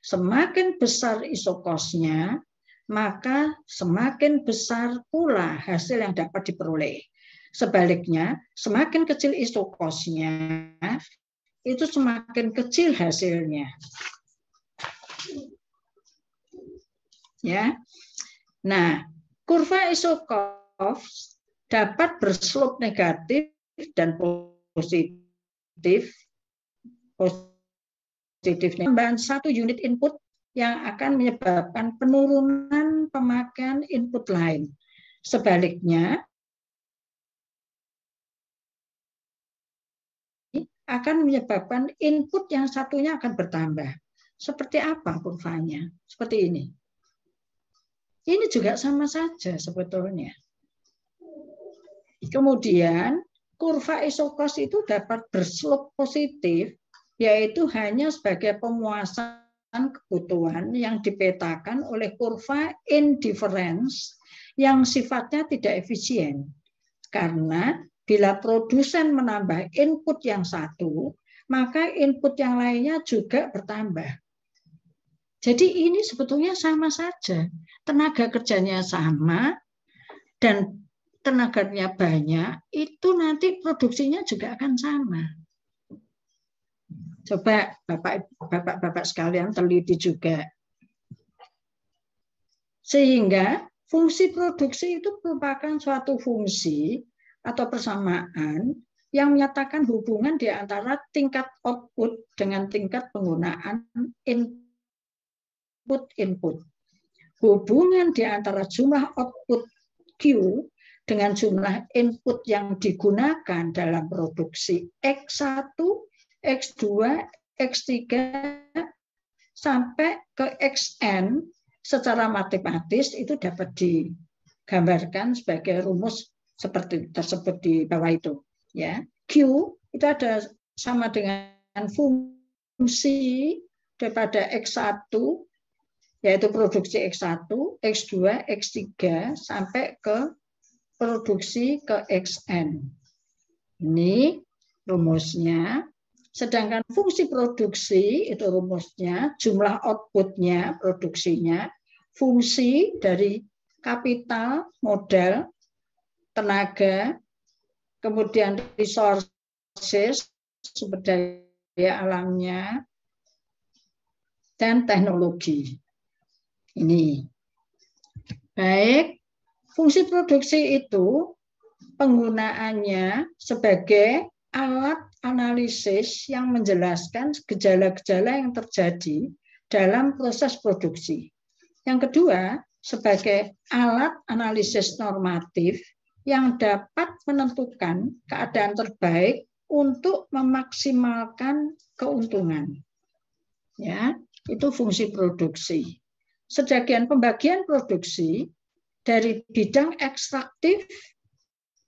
Semakin besar isokosnya, maka semakin besar pula hasil yang dapat diperoleh. Sebaliknya, semakin kecil isokosnya, itu semakin kecil hasilnya. Ya. Nah, kurva isokos dapat berslope negatif dan positif, positif positifnya tambahan satu unit input yang akan menyebabkan penurunan pemakaian input lain. Sebaliknya, akan menyebabkan input yang satunya akan bertambah. Seperti apa kurvanya? Seperti ini. Ini juga sama saja sebetulnya. Kemudian kurva isokos itu dapat berslope positif yaitu hanya sebagai pemuasan kebutuhan yang dipetakan oleh kurva indifference yang sifatnya tidak efisien. Karena bila produsen menambah input yang satu, maka input yang lainnya juga bertambah. Jadi ini sebetulnya sama saja. Tenaga kerjanya sama dan tenaganya banyak, itu nanti produksinya juga akan sama. Coba Bapak bapak sekalian teliti juga. Sehingga fungsi produksi itu merupakan suatu fungsi atau persamaan yang menyatakan hubungan di antara tingkat output dengan tingkat penggunaan input-input. Hubungan di antara jumlah output Q dengan jumlah input yang digunakan dalam produksi X1 X2, X3, sampai ke Xn secara matematis itu dapat digambarkan sebagai rumus seperti tersebut di bawah itu. Ya, Q itu ada sama dengan fungsi daripada X1 yaitu produksi X1, X2, X3 sampai ke produksi ke Xn. Ini rumusnya Sedangkan fungsi produksi itu rumusnya, jumlah outputnya, produksinya, fungsi dari kapital, modal, tenaga, kemudian resources, sumber daya alamnya, dan teknologi. Ini. Baik, fungsi produksi itu penggunaannya sebagai alat analisis yang menjelaskan gejala-gejala yang terjadi dalam proses produksi. Yang kedua, sebagai alat analisis normatif yang dapat menentukan keadaan terbaik untuk memaksimalkan keuntungan. Ya, itu fungsi produksi. Sebagian pembagian produksi dari bidang ekstraktif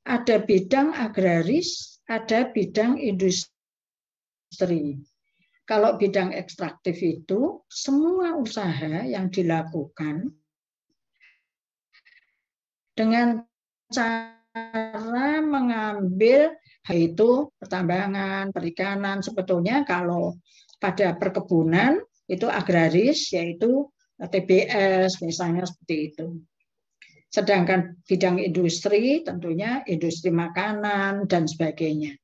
ada bidang agraris ada bidang industri. Kalau bidang ekstraktif itu semua usaha yang dilakukan dengan cara mengambil yaitu pertambangan, perikanan sebetulnya kalau pada perkebunan itu agraris yaitu TBS misalnya seperti itu. Sedangkan bidang industri tentunya industri makanan dan sebagainya.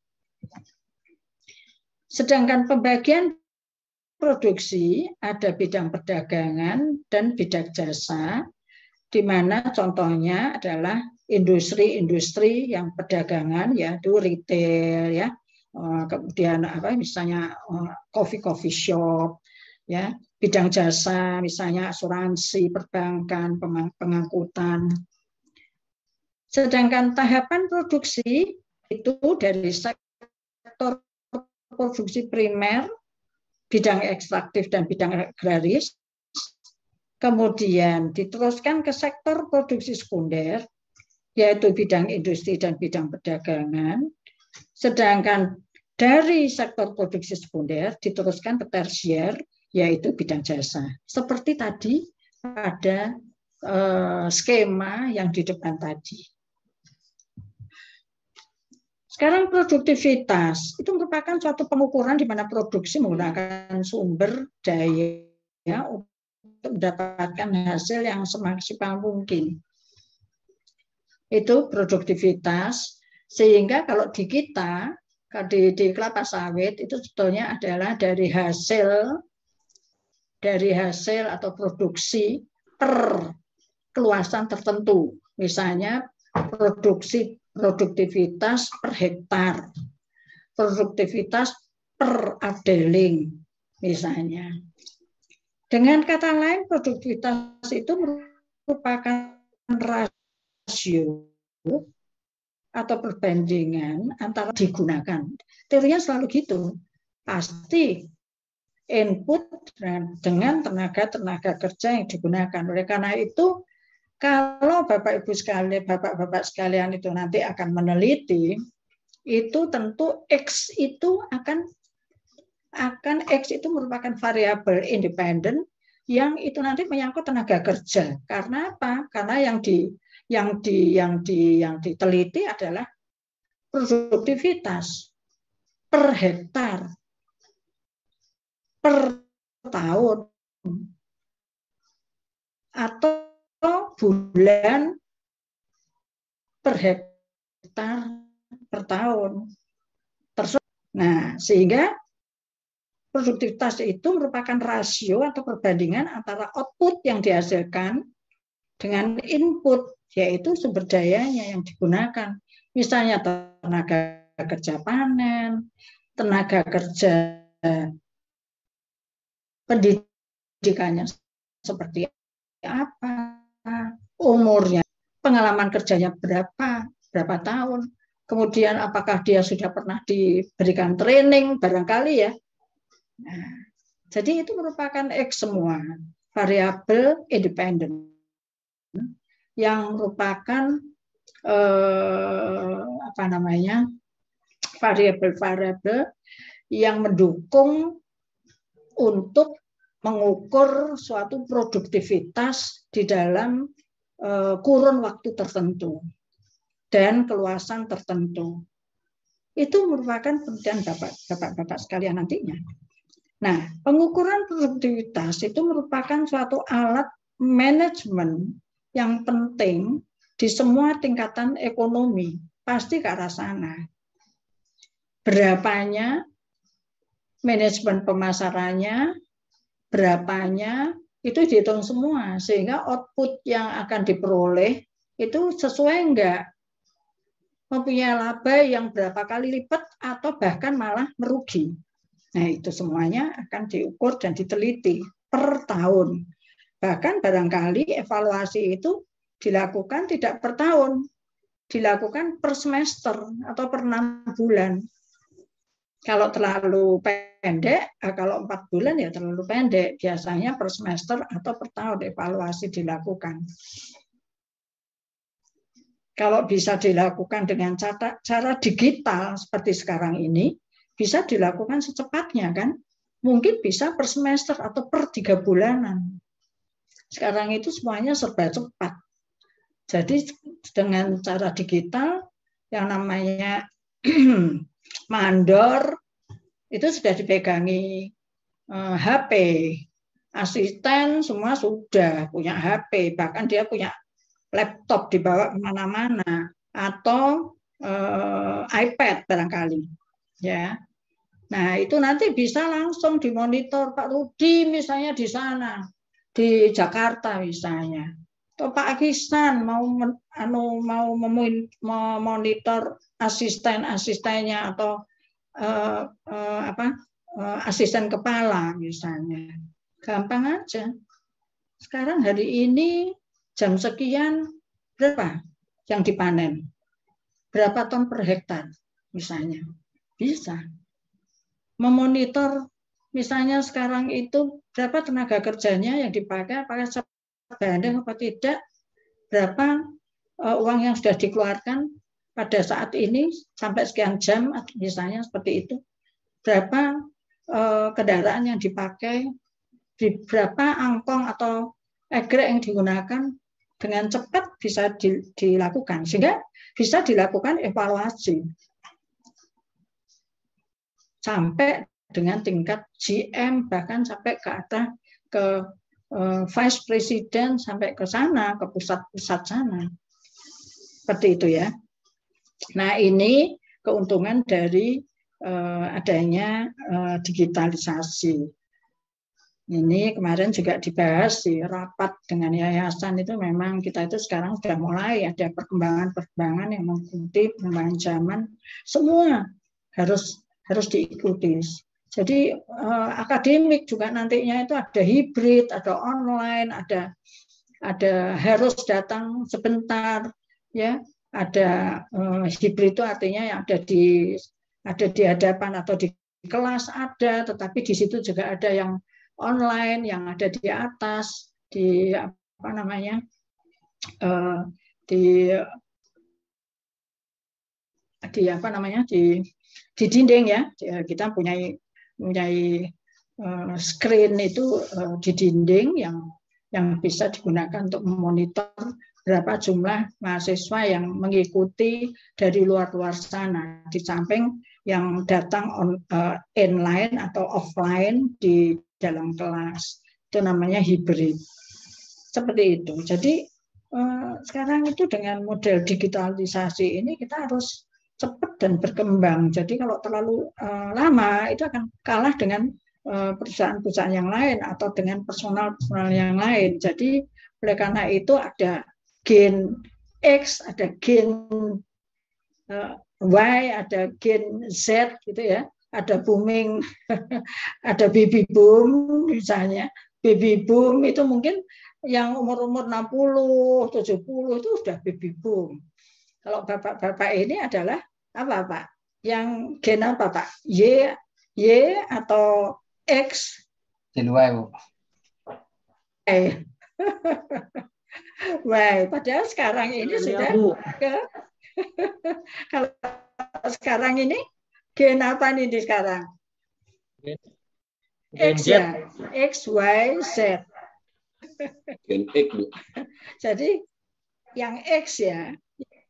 Sedangkan pembagian produksi ada bidang perdagangan dan bidang jasa, di mana contohnya adalah industri-industri yang perdagangan ya itu retail ya eh, kemudian apa misalnya eh, coffee coffee shop ya bidang jasa, misalnya asuransi, perbankan, pengangkutan. Sedangkan tahapan produksi itu dari sektor produksi primer, bidang ekstraktif dan bidang agraris, kemudian diteruskan ke sektor produksi sekunder, yaitu bidang industri dan bidang perdagangan, sedangkan dari sektor produksi sekunder diteruskan ke tersier, yaitu bidang jasa. Seperti tadi pada eh, skema yang di depan tadi. Sekarang produktivitas itu merupakan suatu pengukuran di mana produksi menggunakan sumber daya untuk mendapatkan hasil yang semaksimal mungkin. Itu produktivitas. Sehingga kalau di kita, di, di kelapa sawit, itu sebetulnya adalah dari hasil dari hasil atau produksi per keluasan tertentu. Misalnya produksi produktivitas per hektar, produktivitas per adeling misalnya. Dengan kata lain produktivitas itu merupakan rasio atau perbandingan antara digunakan. Teorinya selalu gitu. Pasti input dengan tenaga-tenaga kerja yang digunakan. Oleh karena itu, kalau Bapak Ibu sekalian, Bapak-bapak sekalian itu nanti akan meneliti, itu tentu X itu akan akan X itu merupakan variabel independen yang itu nanti menyangkut tenaga kerja. Karena apa? Karena yang di yang di yang di yang diteliti adalah produktivitas per hektar per tahun atau bulan per hektar per tahun. Nah, sehingga produktivitas itu merupakan rasio atau perbandingan antara output yang dihasilkan dengan input, yaitu sumber dayanya yang digunakan. Misalnya tenaga kerja panen, tenaga kerja pendidikannya seperti apa, umurnya, pengalaman kerjanya berapa, berapa tahun, kemudian apakah dia sudah pernah diberikan training barangkali ya. Nah, jadi itu merupakan X semua, variabel independen yang merupakan eh, apa namanya variabel-variabel yang mendukung untuk mengukur suatu produktivitas di dalam eh, kurun waktu tertentu dan keluasan tertentu. Itu merupakan penelitian Bapak-Bapak sekalian nantinya. Nah, pengukuran produktivitas itu merupakan suatu alat manajemen yang penting di semua tingkatan ekonomi, pasti ke arah sana. Berapanya, manajemen pemasarannya, berapanya itu dihitung semua sehingga output yang akan diperoleh itu sesuai enggak mempunyai laba yang berapa kali lipat atau bahkan malah merugi. Nah, itu semuanya akan diukur dan diteliti per tahun. Bahkan barangkali evaluasi itu dilakukan tidak per tahun, dilakukan per semester atau per enam bulan. Kalau terlalu pendek, eh, kalau empat bulan ya terlalu pendek. Biasanya per semester atau per tahun evaluasi dilakukan. Kalau bisa dilakukan dengan cara, cara digital seperti sekarang ini, bisa dilakukan secepatnya kan? Mungkin bisa per semester atau per tiga bulanan. Sekarang itu semuanya serba cepat. Jadi dengan cara digital yang namanya mandor itu sudah dipegangi eh, HP, asisten semua sudah punya HP, bahkan dia punya laptop dibawa kemana-mana atau eh, iPad barangkali, ya. Nah itu nanti bisa langsung dimonitor Pak Rudi misalnya di sana di Jakarta misalnya atau Pak Kisnan mau anu mau memonitor asisten-asistennya atau uh, uh, apa uh, asisten kepala misalnya. Gampang aja. Sekarang hari ini jam sekian berapa yang dipanen? Berapa ton per hektar misalnya? Bisa. Memonitor misalnya sekarang itu berapa tenaga kerjanya yang dipakai, apakah gandeng apa tidak, berapa eh, uang yang sudah dikeluarkan pada saat ini sampai sekian jam misalnya seperti itu, berapa eh, kendaraan yang dipakai, berapa angkong atau egrek yang digunakan dengan cepat bisa dilakukan sehingga bisa dilakukan evaluasi sampai dengan tingkat GM bahkan sampai ke atas ke Eh, vice president sampai ke sana, ke pusat-pusat sana. Seperti itu ya. Nah ini keuntungan dari eh, adanya eh, digitalisasi. Ini kemarin juga dibahas di rapat dengan yayasan itu memang kita itu sekarang sudah mulai ada perkembangan-perkembangan yang mengikuti perkembangan zaman semua harus harus diikuti jadi eh, akademik juga nantinya itu ada hibrid, ada online, ada ada harus datang sebentar, ya. Ada eh, hibrid itu artinya yang ada di ada di hadapan atau di kelas ada, tetapi di situ juga ada yang online, yang ada di atas, di apa namanya, eh, di di apa namanya di di dinding ya eh, kita punya mempunyai eh, screen itu eh, di dinding yang yang bisa digunakan untuk memonitor berapa jumlah mahasiswa yang mengikuti dari luar-luar sana di samping yang datang on, uh, inline atau offline di dalam kelas itu namanya hybrid seperti itu jadi sekarang itu dengan model digitalisasi ini kita harus cepat dan berkembang. Jadi kalau terlalu uh, lama itu akan kalah dengan eh, perusahaan-perusahaan yang lain atau dengan personal-personal yang lain. Jadi oleh karena itu ada gen X, ada gen eh, Y, ada gen Z gitu ya. Ada booming, ada baby boom misalnya. Baby boom itu mungkin yang umur-umur 60, 70 itu sudah baby boom. Kalau bapak-bapak ini adalah apa Pak? Yang gen apa Pak? Y Y atau X? Gen Y Bu. Y. Eh. padahal sekarang ini ya, sudah Bu. ke kalau sekarang ini gen apa nih di sekarang? Gen, gen X ya, X Y Z. Gen X bu. Jadi yang X ya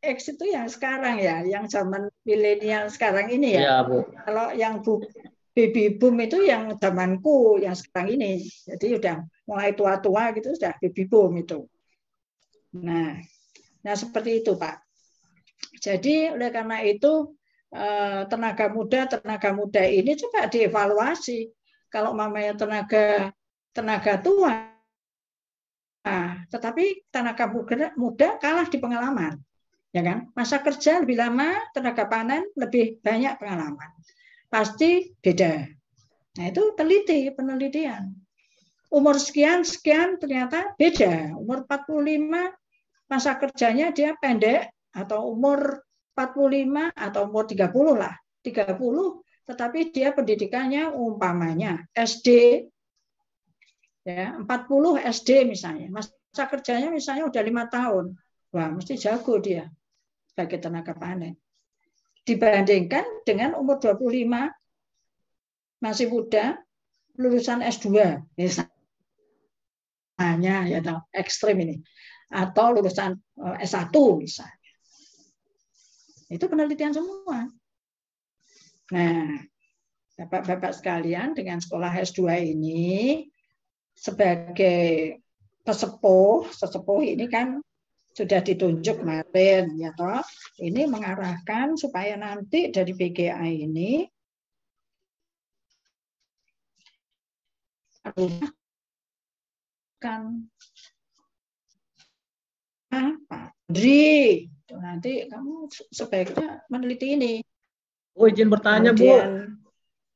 X itu yang sekarang ya, yang zaman milenial sekarang ini ya. ya Bu. Kalau yang bu, baby boom itu yang zamanku, yang sekarang ini. Jadi udah mulai tua-tua gitu sudah baby boom itu. Nah, nah seperti itu Pak. Jadi oleh karena itu eh, tenaga muda tenaga muda ini coba dievaluasi kalau mamanya tenaga tenaga tua nah, tetapi tenaga muda, muda kalah di pengalaman ya kan? Masa kerja lebih lama, tenaga panen lebih banyak pengalaman. Pasti beda. Nah, itu teliti penelitian. Umur sekian sekian ternyata beda. Umur 45 masa kerjanya dia pendek atau umur 45 atau umur 30 lah. 30 tetapi dia pendidikannya umpamanya SD ya 40 SD misalnya. Masa kerjanya misalnya udah lima tahun. Wah, mesti jago dia sebagai tenaga panen. Dibandingkan dengan umur 25 masih muda lulusan S2 misalnya ya ekstrim ini atau lulusan eh, S1 misalnya. Itu penelitian semua. Nah, Bapak-bapak sekalian dengan sekolah S2 ini sebagai pesepuh, sesepuh ini kan sudah ditunjuk kemarin ya toh ini mengarahkan supaya nanti dari PGA ini kan apa Dri gitu. nanti kamu sebaiknya meneliti ini oh izin bertanya bu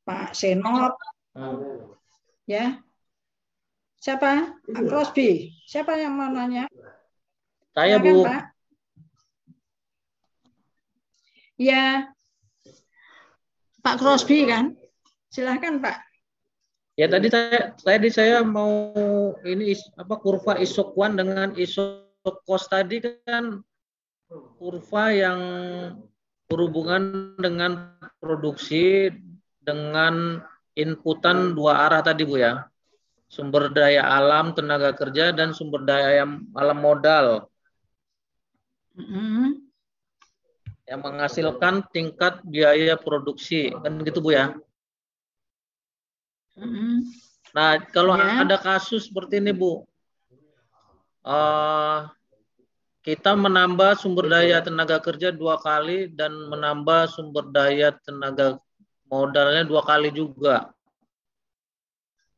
Pak Senop ah. ya siapa Crosby iya. siapa yang mau nanya saya kan, Bu. Pak. Ya, Pak Crosby kan? Silahkan Pak. Ya tadi saya tadi saya mau ini is, apa kurva isokuan dengan isokos tadi kan kurva yang berhubungan dengan produksi dengan inputan dua arah tadi Bu ya. Sumber daya alam tenaga kerja dan sumber daya alam modal. Mm-hmm. Yang menghasilkan tingkat biaya produksi, kan gitu Bu ya? Mm-hmm. Nah, kalau yeah. ada kasus seperti ini Bu, uh, kita menambah sumber daya tenaga kerja dua kali dan menambah sumber daya tenaga modalnya dua kali juga.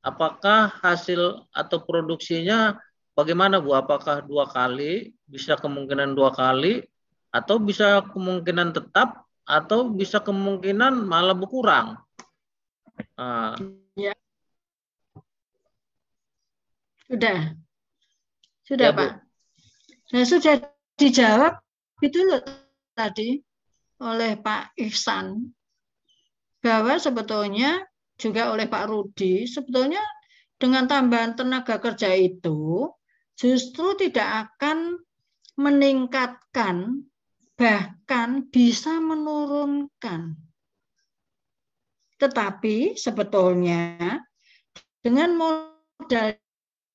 Apakah hasil atau produksinya bagaimana Bu? Apakah dua kali bisa kemungkinan dua kali atau bisa kemungkinan tetap atau bisa kemungkinan malah berkurang. uh, Ya. Sudah. Sudah, ya, Pak. Bu. Nah, sudah dijawab itu loh tadi oleh Pak Ihsan bahwa sebetulnya juga oleh Pak Rudi sebetulnya dengan tambahan tenaga kerja itu justru tidak akan meningkatkan bahkan bisa menurunkan. Tetapi sebetulnya dengan modal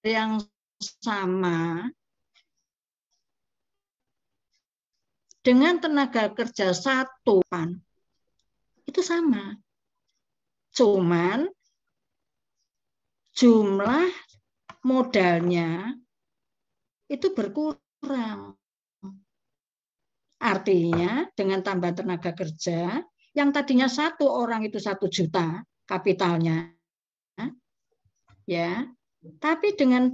yang sama dengan tenaga kerja satu pan itu sama. Cuman jumlah modalnya itu berkurang kurang. Artinya dengan tambah tenaga kerja, yang tadinya satu orang itu satu juta kapitalnya, ya, tapi dengan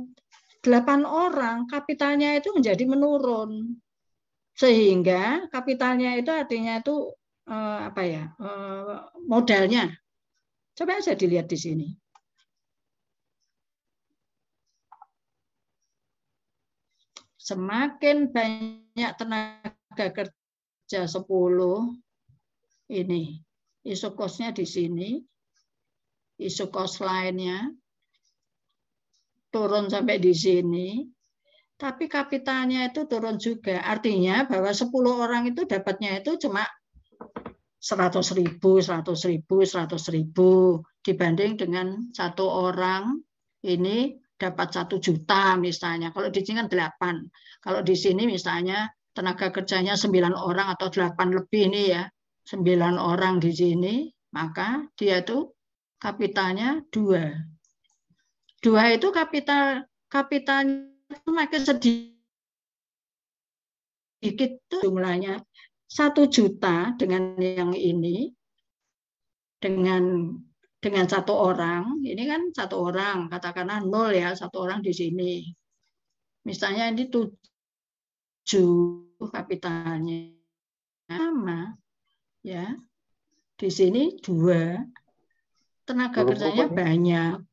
delapan orang kapitalnya itu menjadi menurun, sehingga kapitalnya itu artinya itu eh, apa ya eh, modalnya. Coba saya dilihat di sini. Semakin banyak tenaga kerja 10 ini isu kosnya di sini, isu kos lainnya turun sampai di sini, tapi kapitalnya itu turun juga. Artinya bahwa 10 orang itu dapatnya itu cuma seratus ribu, seratus ribu, seratus ribu dibanding dengan satu orang ini dapat satu juta misalnya. Kalau di sini kan delapan. Kalau di sini misalnya tenaga kerjanya sembilan orang atau delapan lebih ini ya. Sembilan orang di sini, maka dia itu kapitalnya dua. Dua itu kapital kapitalnya makin sedikit jumlahnya satu juta dengan yang ini dengan dengan satu orang, ini kan satu orang, katakanlah nol ya, satu orang di sini. Misalnya ini tujuh kapitalnya sama, ya. Di sini dua, tenaga kerjanya banyak,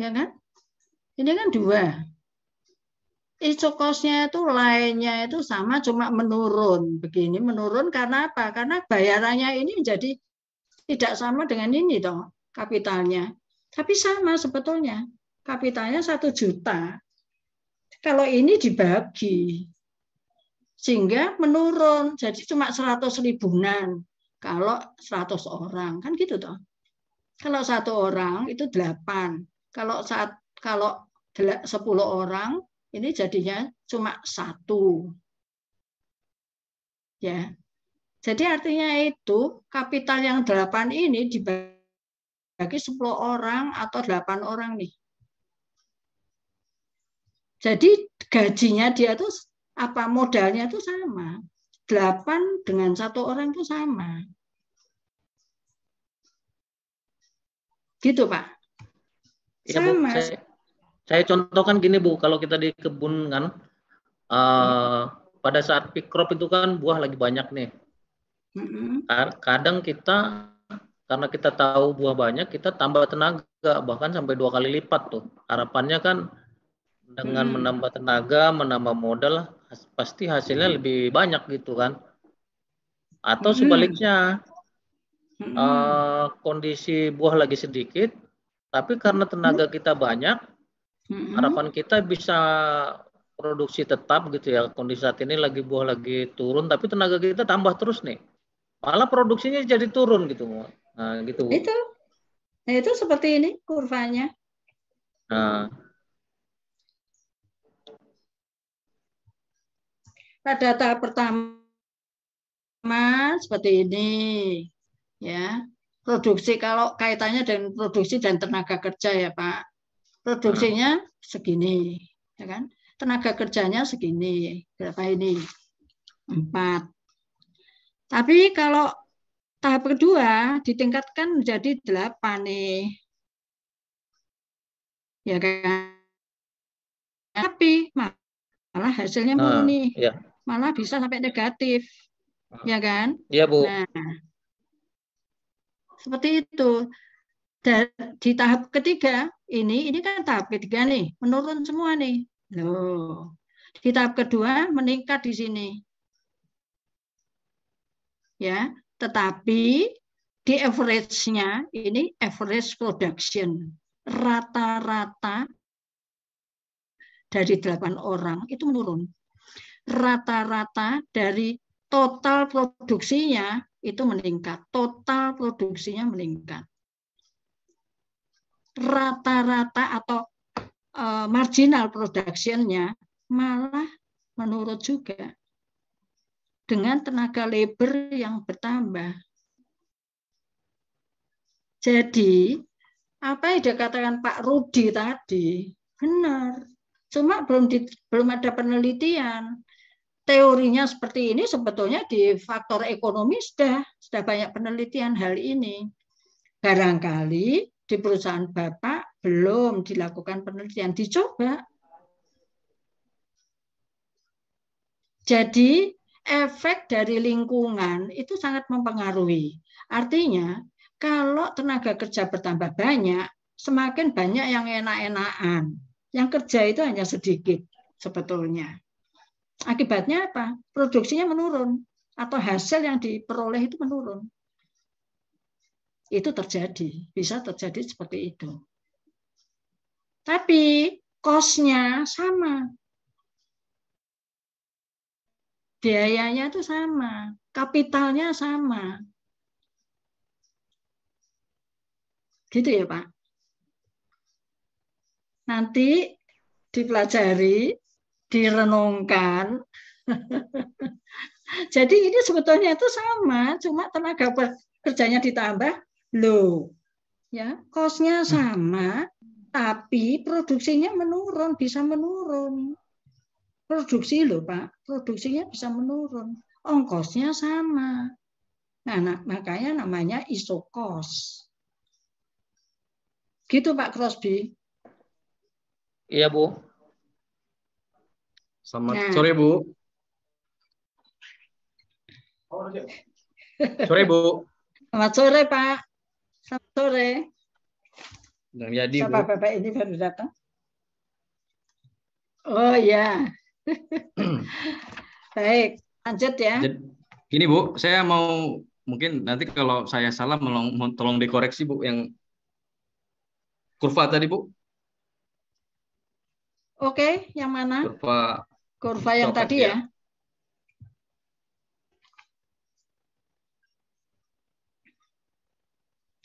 ya kan? Ini kan dua. kosnya itu lainnya itu sama, cuma menurun begini, menurun karena apa? Karena bayarannya ini menjadi tidak sama dengan ini toh kapitalnya. Tapi sama sebetulnya. Kapitalnya satu juta. Kalau ini dibagi, sehingga menurun. Jadi cuma 100 ribuan kalau 100 orang. Kan gitu toh. Kalau satu orang itu delapan Kalau saat kalau 10 orang ini jadinya cuma satu. Ya. Jadi artinya itu kapital yang 8 ini dibagi 10 orang atau 8 orang nih. Jadi gajinya dia tuh apa modalnya tuh sama. 8 dengan satu orang itu sama. Gitu, Pak. Ya, sama. Bu, saya, saya contohkan gini, Bu, kalau kita di kebun kan uh, hmm. pada saat pick crop itu kan buah lagi banyak nih Kadang kita karena kita tahu buah banyak, kita tambah tenaga bahkan sampai dua kali lipat tuh. Harapannya kan dengan hmm. menambah tenaga, menambah modal, pasti hasilnya lebih banyak gitu kan. Atau sebaliknya hmm. uh, kondisi buah lagi sedikit, tapi karena tenaga kita banyak, hmm. harapan kita bisa produksi tetap gitu ya. Kondisi saat ini lagi buah lagi turun, tapi tenaga kita tambah terus nih malah produksinya jadi turun gitu nah, gitu itu nah, itu seperti ini kurvanya nah. nah data pertama seperti ini ya produksi kalau kaitannya dengan produksi dan tenaga kerja ya Pak produksinya nah. segini ya kan tenaga kerjanya segini berapa ini empat tapi kalau tahap kedua ditingkatkan menjadi delapan nih. Ya kan? Tapi malah hasilnya nah, murni. Ya. Malah bisa sampai negatif. Ya kan? Iya, Bu. Nah, seperti itu. Dan di tahap ketiga ini, ini kan tahap ketiga nih, menurun semua nih. Loh. Di tahap kedua meningkat di sini ya tetapi di average-nya ini average production rata-rata dari delapan orang itu menurun rata-rata dari total produksinya itu meningkat total produksinya meningkat rata-rata atau eh, marginal production-nya malah menurut juga dengan tenaga labor yang bertambah. Jadi, apa yang dikatakan Pak Rudi tadi, benar. Cuma belum di, belum ada penelitian. Teorinya seperti ini sebetulnya di faktor ekonomi sudah sudah banyak penelitian hal ini. Barangkali di perusahaan Bapak belum dilakukan penelitian, dicoba. Jadi efek dari lingkungan itu sangat mempengaruhi. Artinya, kalau tenaga kerja bertambah banyak, semakin banyak yang enak-enakan. Yang kerja itu hanya sedikit sebetulnya. Akibatnya apa? Produksinya menurun atau hasil yang diperoleh itu menurun. Itu terjadi, bisa terjadi seperti itu. Tapi kosnya sama biayanya itu sama, kapitalnya sama. Gitu ya, Pak. Nanti dipelajari, direnungkan. Jadi ini sebetulnya itu sama, cuma tenaga kerjanya ditambah, loh. Ya, kosnya sama, tapi produksinya menurun, bisa menurun. Produksi loh Pak, produksinya bisa menurun. Ongkosnya sama. Nah, nah makanya namanya isokos. Gitu Pak Crosby. Iya Bu. Selamat nah. sore Bu. Sore Bu. Selamat sore Pak. Selamat sore. Sampai jadi, Bapak ini baru datang? Oh ya, Baik, lanjut ya. Ini Bu, saya mau mungkin nanti kalau saya salah tolong, tolong dikoreksi Bu yang kurva tadi Bu. Oke, yang mana? Kurva kurva yang tadi ya. ya.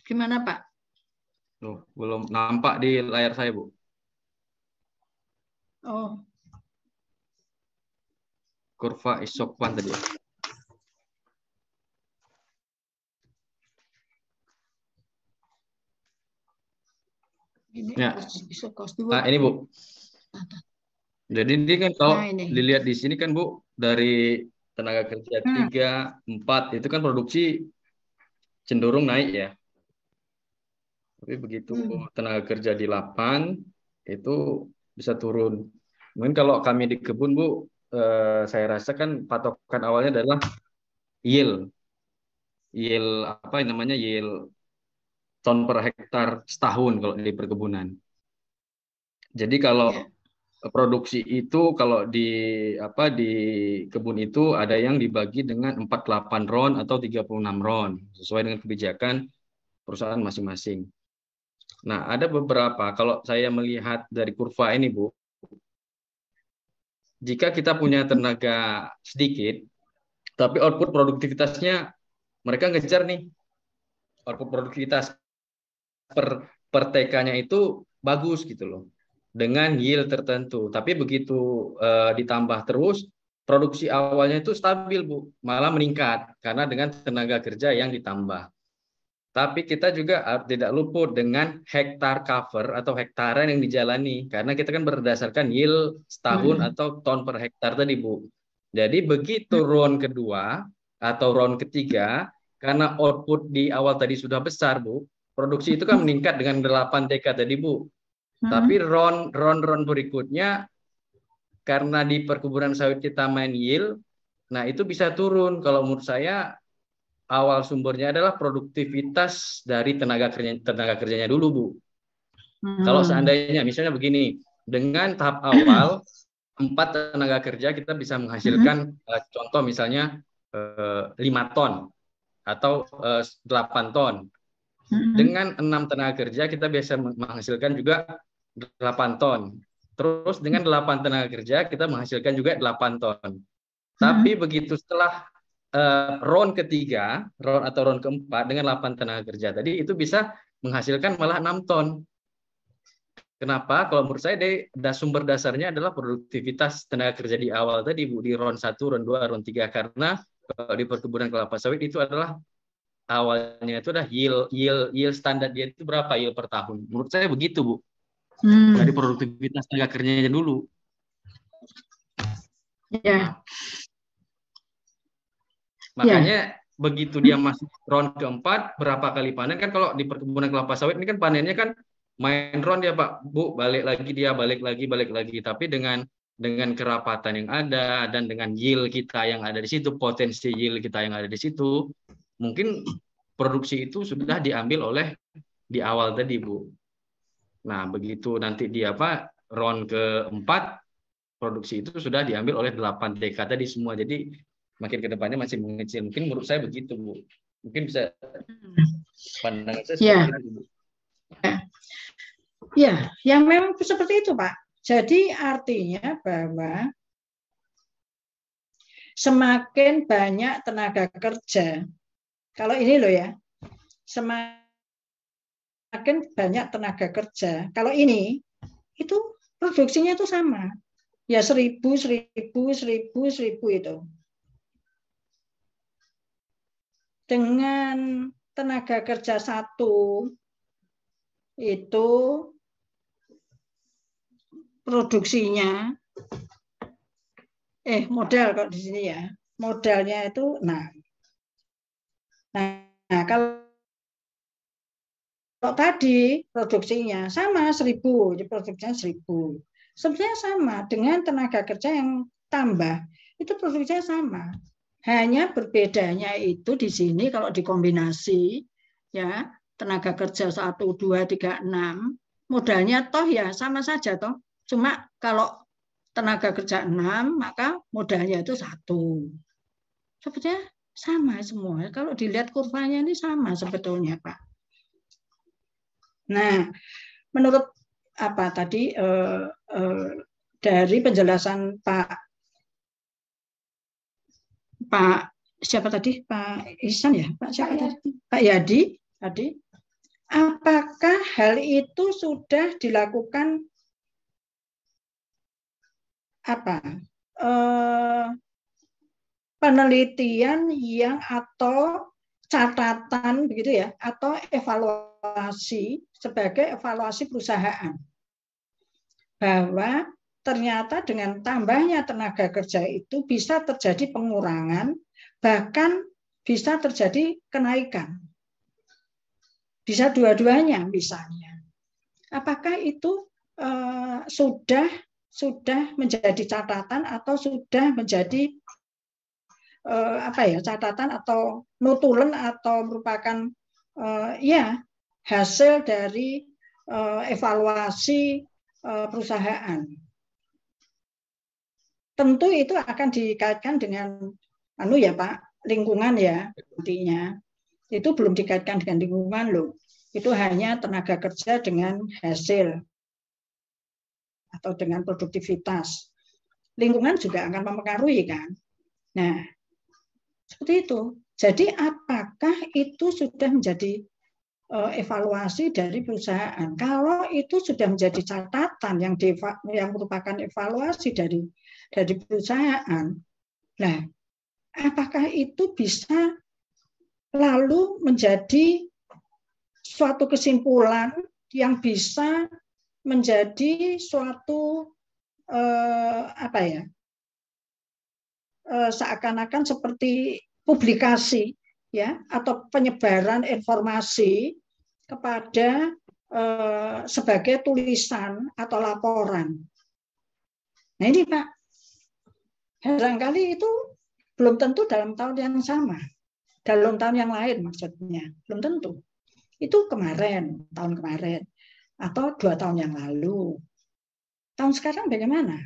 Gimana Pak? Loh, belum nampak di layar saya Bu. Oh, kurva isokpan tadi. Ini ya. Nah, ini Bu. Jadi ini kan kalau nah, ini. dilihat di sini kan Bu dari tenaga kerja hmm. tiga 3, empat itu kan produksi cenderung naik ya. Tapi begitu hmm. tenaga kerja di 8, itu bisa turun. Mungkin kalau kami di kebun Bu Eh, saya rasa kan patokan awalnya adalah yield. Yield apa yang namanya yield ton per hektar setahun kalau di perkebunan. Jadi kalau iya. produksi itu kalau di apa di kebun itu ada yang dibagi dengan 48 ron atau 36 ron sesuai dengan kebijakan perusahaan masing-masing. Nah, ada beberapa kalau saya melihat dari kurva ini, Bu, jika kita punya tenaga sedikit, tapi output produktivitasnya mereka ngejar nih output produktivitas per per TK-nya itu bagus gitu loh dengan yield tertentu. Tapi begitu uh, ditambah terus produksi awalnya itu stabil bu, malah meningkat karena dengan tenaga kerja yang ditambah. Tapi kita juga tidak luput dengan hektar cover atau hektaran yang dijalani karena kita kan berdasarkan yield setahun hmm. atau ton per hektar tadi Bu. Jadi begitu hmm. round kedua atau round ketiga karena output di awal tadi sudah besar Bu, produksi itu kan hmm. meningkat dengan 8 TK tadi Bu. Hmm. Tapi round round round berikutnya karena di perkebunan sawit kita main yield, nah itu bisa turun kalau menurut saya awal sumbernya adalah produktivitas dari tenaga kerja tenaga kerjanya dulu bu. Hmm. Kalau seandainya misalnya begini, dengan tahap awal empat tenaga kerja kita bisa menghasilkan hmm. uh, contoh misalnya eh, lima uh, ton atau eh, delapan uh, ton. Hmm. Dengan enam tenaga kerja kita bisa menghasilkan juga delapan ton. Terus dengan delapan tenaga kerja kita menghasilkan juga delapan ton. Tapi hmm. begitu setelah uh, round ketiga, round atau round keempat dengan 8 tenaga kerja tadi itu bisa menghasilkan malah 6 ton. Kenapa? Kalau menurut saya deh, sumber dasarnya adalah produktivitas tenaga kerja di awal tadi Bu di round 1, round 2, round 3 karena kalau di perkebunan kelapa sawit itu adalah awalnya itu adalah yield yield yield standar dia itu berapa yield per tahun. Menurut saya begitu, Bu. Hmm. Dari produktivitas tenaga kerjanya dulu. Ya. Nah, Iya. Makanya yeah. begitu dia masuk round keempat, berapa kali panen kan kalau di perkebunan kelapa sawit ini kan panennya kan main round ya Pak, Bu, balik lagi dia, balik lagi, balik lagi. Tapi dengan dengan kerapatan yang ada dan dengan yield kita yang ada di situ, potensi yield kita yang ada di situ, mungkin produksi itu sudah diambil oleh di awal tadi, Bu. Nah, begitu nanti dia apa round keempat produksi itu sudah diambil oleh 8 DK tadi semua. Jadi makin ke depannya masih mengecil. Mungkin menurut saya begitu, Bu. Mungkin bisa hmm. pandangan saya ya. seperti itu, Bu. Ya. ya, yang memang seperti itu, Pak. Jadi artinya bahwa semakin banyak tenaga kerja, kalau ini loh ya, semakin banyak tenaga kerja, kalau ini itu produksinya itu sama. Ya seribu, seribu, seribu, seribu itu. dengan tenaga kerja satu itu produksinya eh modal kok di sini ya modalnya itu nah nah, kalau kalau tadi produksinya sama seribu, jadi produksinya seribu. Sebenarnya sama dengan tenaga kerja yang tambah, itu produksinya sama. Hanya berbedanya itu di sini kalau dikombinasi ya tenaga kerja 1 2 3 6 modalnya toh ya sama saja toh. Cuma kalau tenaga kerja 6 maka modalnya itu satu. Sebetulnya sama semua. Kalau dilihat kurvanya ini sama sebetulnya, Pak. Nah, menurut apa tadi eh, eh, dari penjelasan Pak Pak siapa tadi Pak Ihsan ya Pak siapa Pak tadi Yadi. Pak Yadi tadi apakah hal itu sudah dilakukan apa eh, penelitian yang atau catatan begitu ya atau evaluasi sebagai evaluasi perusahaan bahwa ternyata dengan tambahnya tenaga kerja itu bisa terjadi pengurangan, bahkan bisa terjadi kenaikan. Bisa dua-duanya misalnya. Apakah itu eh, sudah sudah menjadi catatan atau sudah menjadi eh, apa ya catatan atau notulen atau merupakan eh, ya hasil dari eh, evaluasi eh, perusahaan tentu itu akan dikaitkan dengan anu ya Pak, lingkungan ya intinya. Itu belum dikaitkan dengan lingkungan loh. Itu hanya tenaga kerja dengan hasil atau dengan produktivitas. Lingkungan juga akan mempengaruhi kan. Nah, seperti itu. Jadi apakah itu sudah menjadi eh, evaluasi dari perusahaan? Kalau itu sudah menjadi catatan yang yang merupakan evaluasi dari dari perusahaan. Nah, apakah itu bisa lalu menjadi suatu kesimpulan yang bisa menjadi suatu eh, apa ya eh, seakan-akan seperti publikasi ya atau penyebaran informasi kepada eh, sebagai tulisan atau laporan. Nah ini Pak, barangkali itu belum tentu dalam tahun yang sama. Dalam tahun yang lain maksudnya, belum tentu. Itu kemarin, tahun kemarin, atau dua tahun yang lalu. Tahun sekarang bagaimana?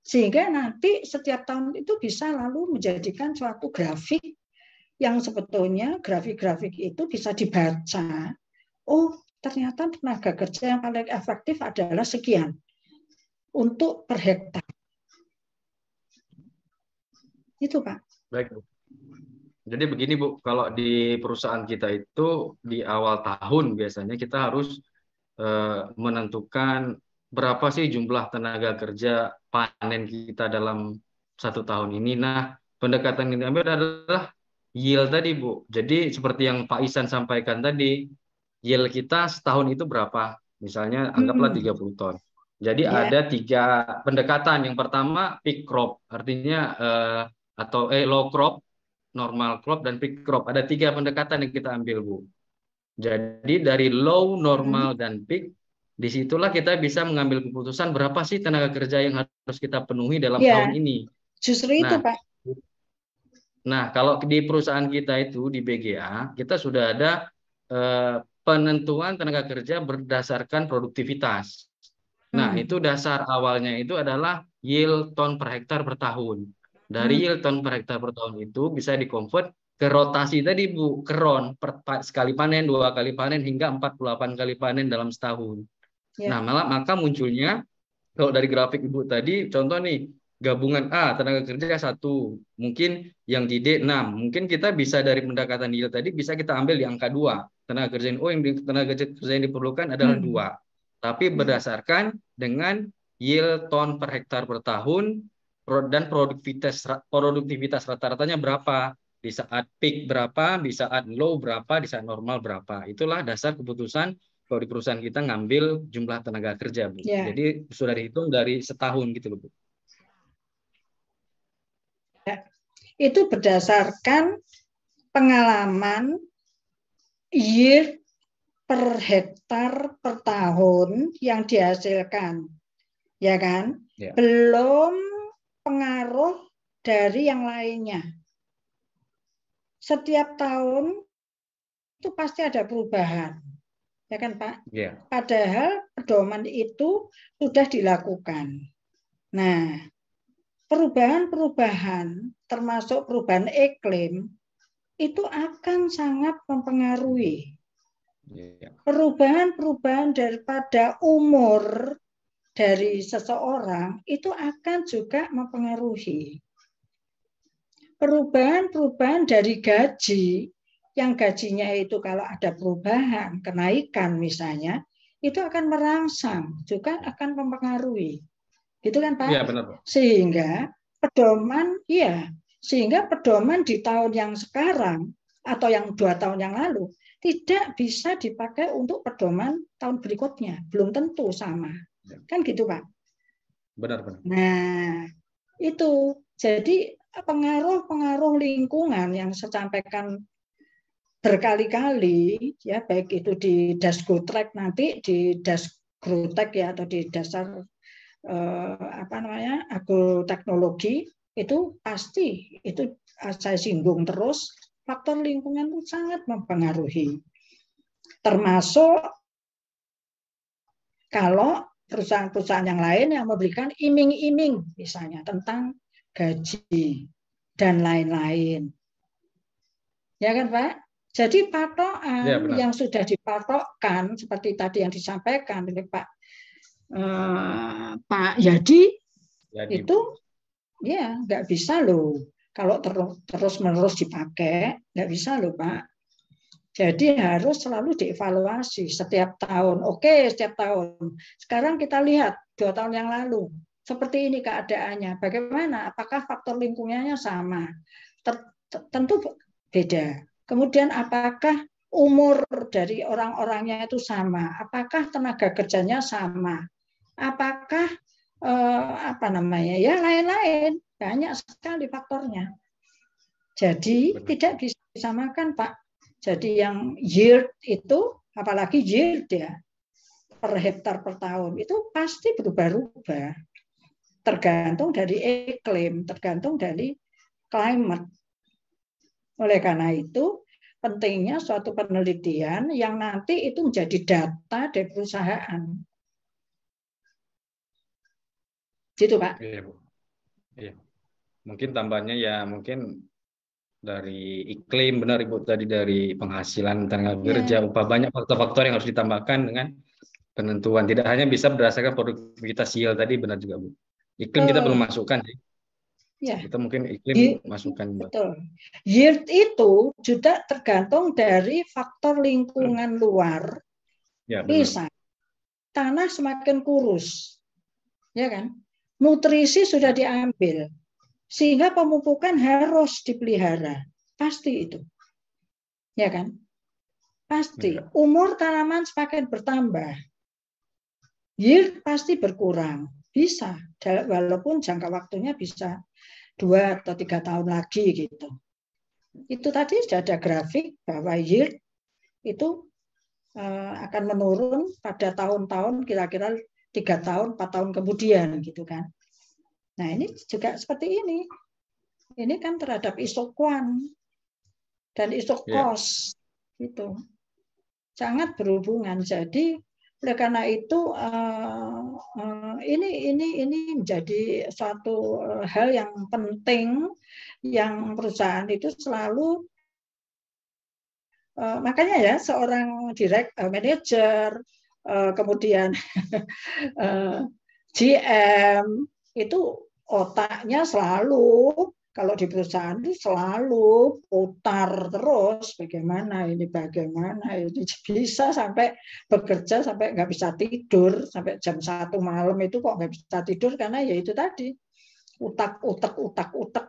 Sehingga nanti setiap tahun itu bisa lalu menjadikan suatu grafik yang sebetulnya grafik-grafik itu bisa dibaca. Oh, ternyata tenaga kerja yang paling efektif adalah sekian untuk per hektar. Itu Pak. Baik. Jadi begini Bu, kalau di perusahaan kita itu di awal tahun biasanya kita harus eh, menentukan berapa sih jumlah tenaga kerja panen kita dalam satu tahun ini. Nah, pendekatan yang diambil adalah yield tadi Bu. Jadi seperti yang Pak Isan sampaikan tadi, yield kita setahun itu berapa? Misalnya anggaplah 30 hmm. ton. Jadi yeah. ada tiga pendekatan. Yang pertama peak crop, artinya eh, atau eh low crop, normal crop dan peak crop. Ada tiga pendekatan yang kita ambil bu. Jadi dari low, normal hmm. dan peak, disitulah kita bisa mengambil keputusan berapa sih tenaga kerja yang harus kita penuhi dalam ya, tahun ini. Justru nah, itu pak. Nah kalau di perusahaan kita itu di BGA kita sudah ada eh, penentuan tenaga kerja berdasarkan produktivitas. Nah, hmm. itu dasar awalnya itu adalah yield ton per hektar per tahun. Dari hmm. yield ton per hektar per tahun itu bisa dikonvert ke rotasi tadi Bu, ke ron per, sekali panen, dua kali panen hingga 48 kali panen dalam setahun. Yeah. Nah, malah maka munculnya kalau dari grafik Ibu tadi contoh nih gabungan A tenaga kerja satu mungkin yang di D enam mungkin kita bisa dari pendekatan yield tadi bisa kita ambil di angka dua tenaga kerja yang, oh yang tenaga kerja yang diperlukan adalah hmm. dua hmm. tapi berdasarkan dengan yield ton per hektar per tahun dan produktivitas produktivitas rata-ratanya berapa di saat peak berapa di saat low berapa di saat normal berapa itulah dasar keputusan kalau di perusahaan kita ngambil jumlah tenaga kerja bu yeah. jadi sudah dihitung dari setahun gitu loh bu ya. itu berdasarkan pengalaman year per hektar per tahun yang dihasilkan ya kan yeah. belum pengaruh dari yang lainnya. Setiap tahun itu pasti ada perubahan. Ya kan, Pak? Yeah. Padahal pedoman itu sudah dilakukan. Nah, perubahan-perubahan termasuk perubahan iklim itu akan sangat mempengaruhi. Iya. Perubahan-perubahan daripada umur dari seseorang itu akan juga mempengaruhi perubahan-perubahan dari gaji yang gajinya itu kalau ada perubahan, kenaikan misalnya, itu akan merangsang, juga akan mempengaruhi. Gitu kan Pak? ya, benar. Sehingga pedoman, iya, sehingga pedoman di tahun yang sekarang atau yang dua tahun yang lalu tidak bisa dipakai untuk pedoman tahun berikutnya. Belum tentu sama. Kan gitu, Pak. Benar, benar. Nah, itu. Jadi pengaruh-pengaruh lingkungan yang saya sampaikan berkali-kali ya baik itu di track nanti di dasgrutek ya atau di dasar eh, apa namanya agroteknologi itu pasti itu ah, saya singgung terus faktor lingkungan itu sangat mempengaruhi termasuk kalau perusahaan-perusahaan yang lain yang memberikan iming-iming misalnya tentang gaji dan lain-lain. Ya kan Pak? Jadi patokan ya, yang sudah dipatokkan seperti tadi yang disampaikan oleh Pak eh, Pak Yadi, Yadi. itu ya nggak bisa loh kalau terus menerus dipakai nggak bisa loh Pak. Jadi harus selalu dievaluasi setiap tahun. Oke, setiap tahun. Sekarang kita lihat dua tahun yang lalu seperti ini keadaannya. Bagaimana? Apakah faktor lingkungannya sama? Tentu beda. Kemudian apakah umur dari orang-orangnya itu sama? Apakah tenaga kerjanya sama? Apakah eh, apa namanya ya lain-lain? Banyak sekali faktornya. Jadi Benar. tidak bisa disamakan Pak jadi yang yield itu, apalagi yield ya, per hektar per tahun itu pasti berubah-ubah. Tergantung dari iklim, tergantung dari climate. Oleh karena itu, pentingnya suatu penelitian yang nanti itu menjadi data dari perusahaan. Gitu, Pak. Iya, Bu. Iya. Mungkin tambahnya ya mungkin dari iklim benar ibu tadi dari penghasilan tenaga yeah. kerja upah banyak faktor-faktor yang harus ditambahkan dengan penentuan tidak hanya bisa berdasarkan produktivitas yield tadi benar juga bu iklim kita belum masukkan sih ya. kita mungkin iklim Ye masukkan betul yield itu juga tergantung dari faktor lingkungan hmm. luar ya, bisa tanah semakin kurus ya kan nutrisi sudah diambil sehingga pemupukan harus dipelihara. Pasti itu. Ya kan? Pasti. Ya. Umur tanaman semakin bertambah. Yield pasti berkurang. Bisa. Walaupun jangka waktunya bisa dua atau tiga tahun lagi gitu. Itu tadi sudah ada grafik bahwa yield itu eh, akan menurun pada tahun-tahun kira-kira tiga tahun, empat tahun kemudian gitu kan. Nah ini juga seperti ini. Ini kan terhadap isokuan dan isokos iya. yeah. itu Sangat berhubungan. Jadi oleh karena itu eh, eh, ini ini ini menjadi satu eh, hal yang penting yang perusahaan itu selalu makanya ya seorang direct manager kemudian GM itu otaknya selalu kalau di perusahaan itu selalu putar terus bagaimana ini bagaimana ini bisa sampai bekerja sampai nggak bisa tidur sampai jam satu malam itu kok nggak bisa tidur karena ya itu tadi utak utak utak utak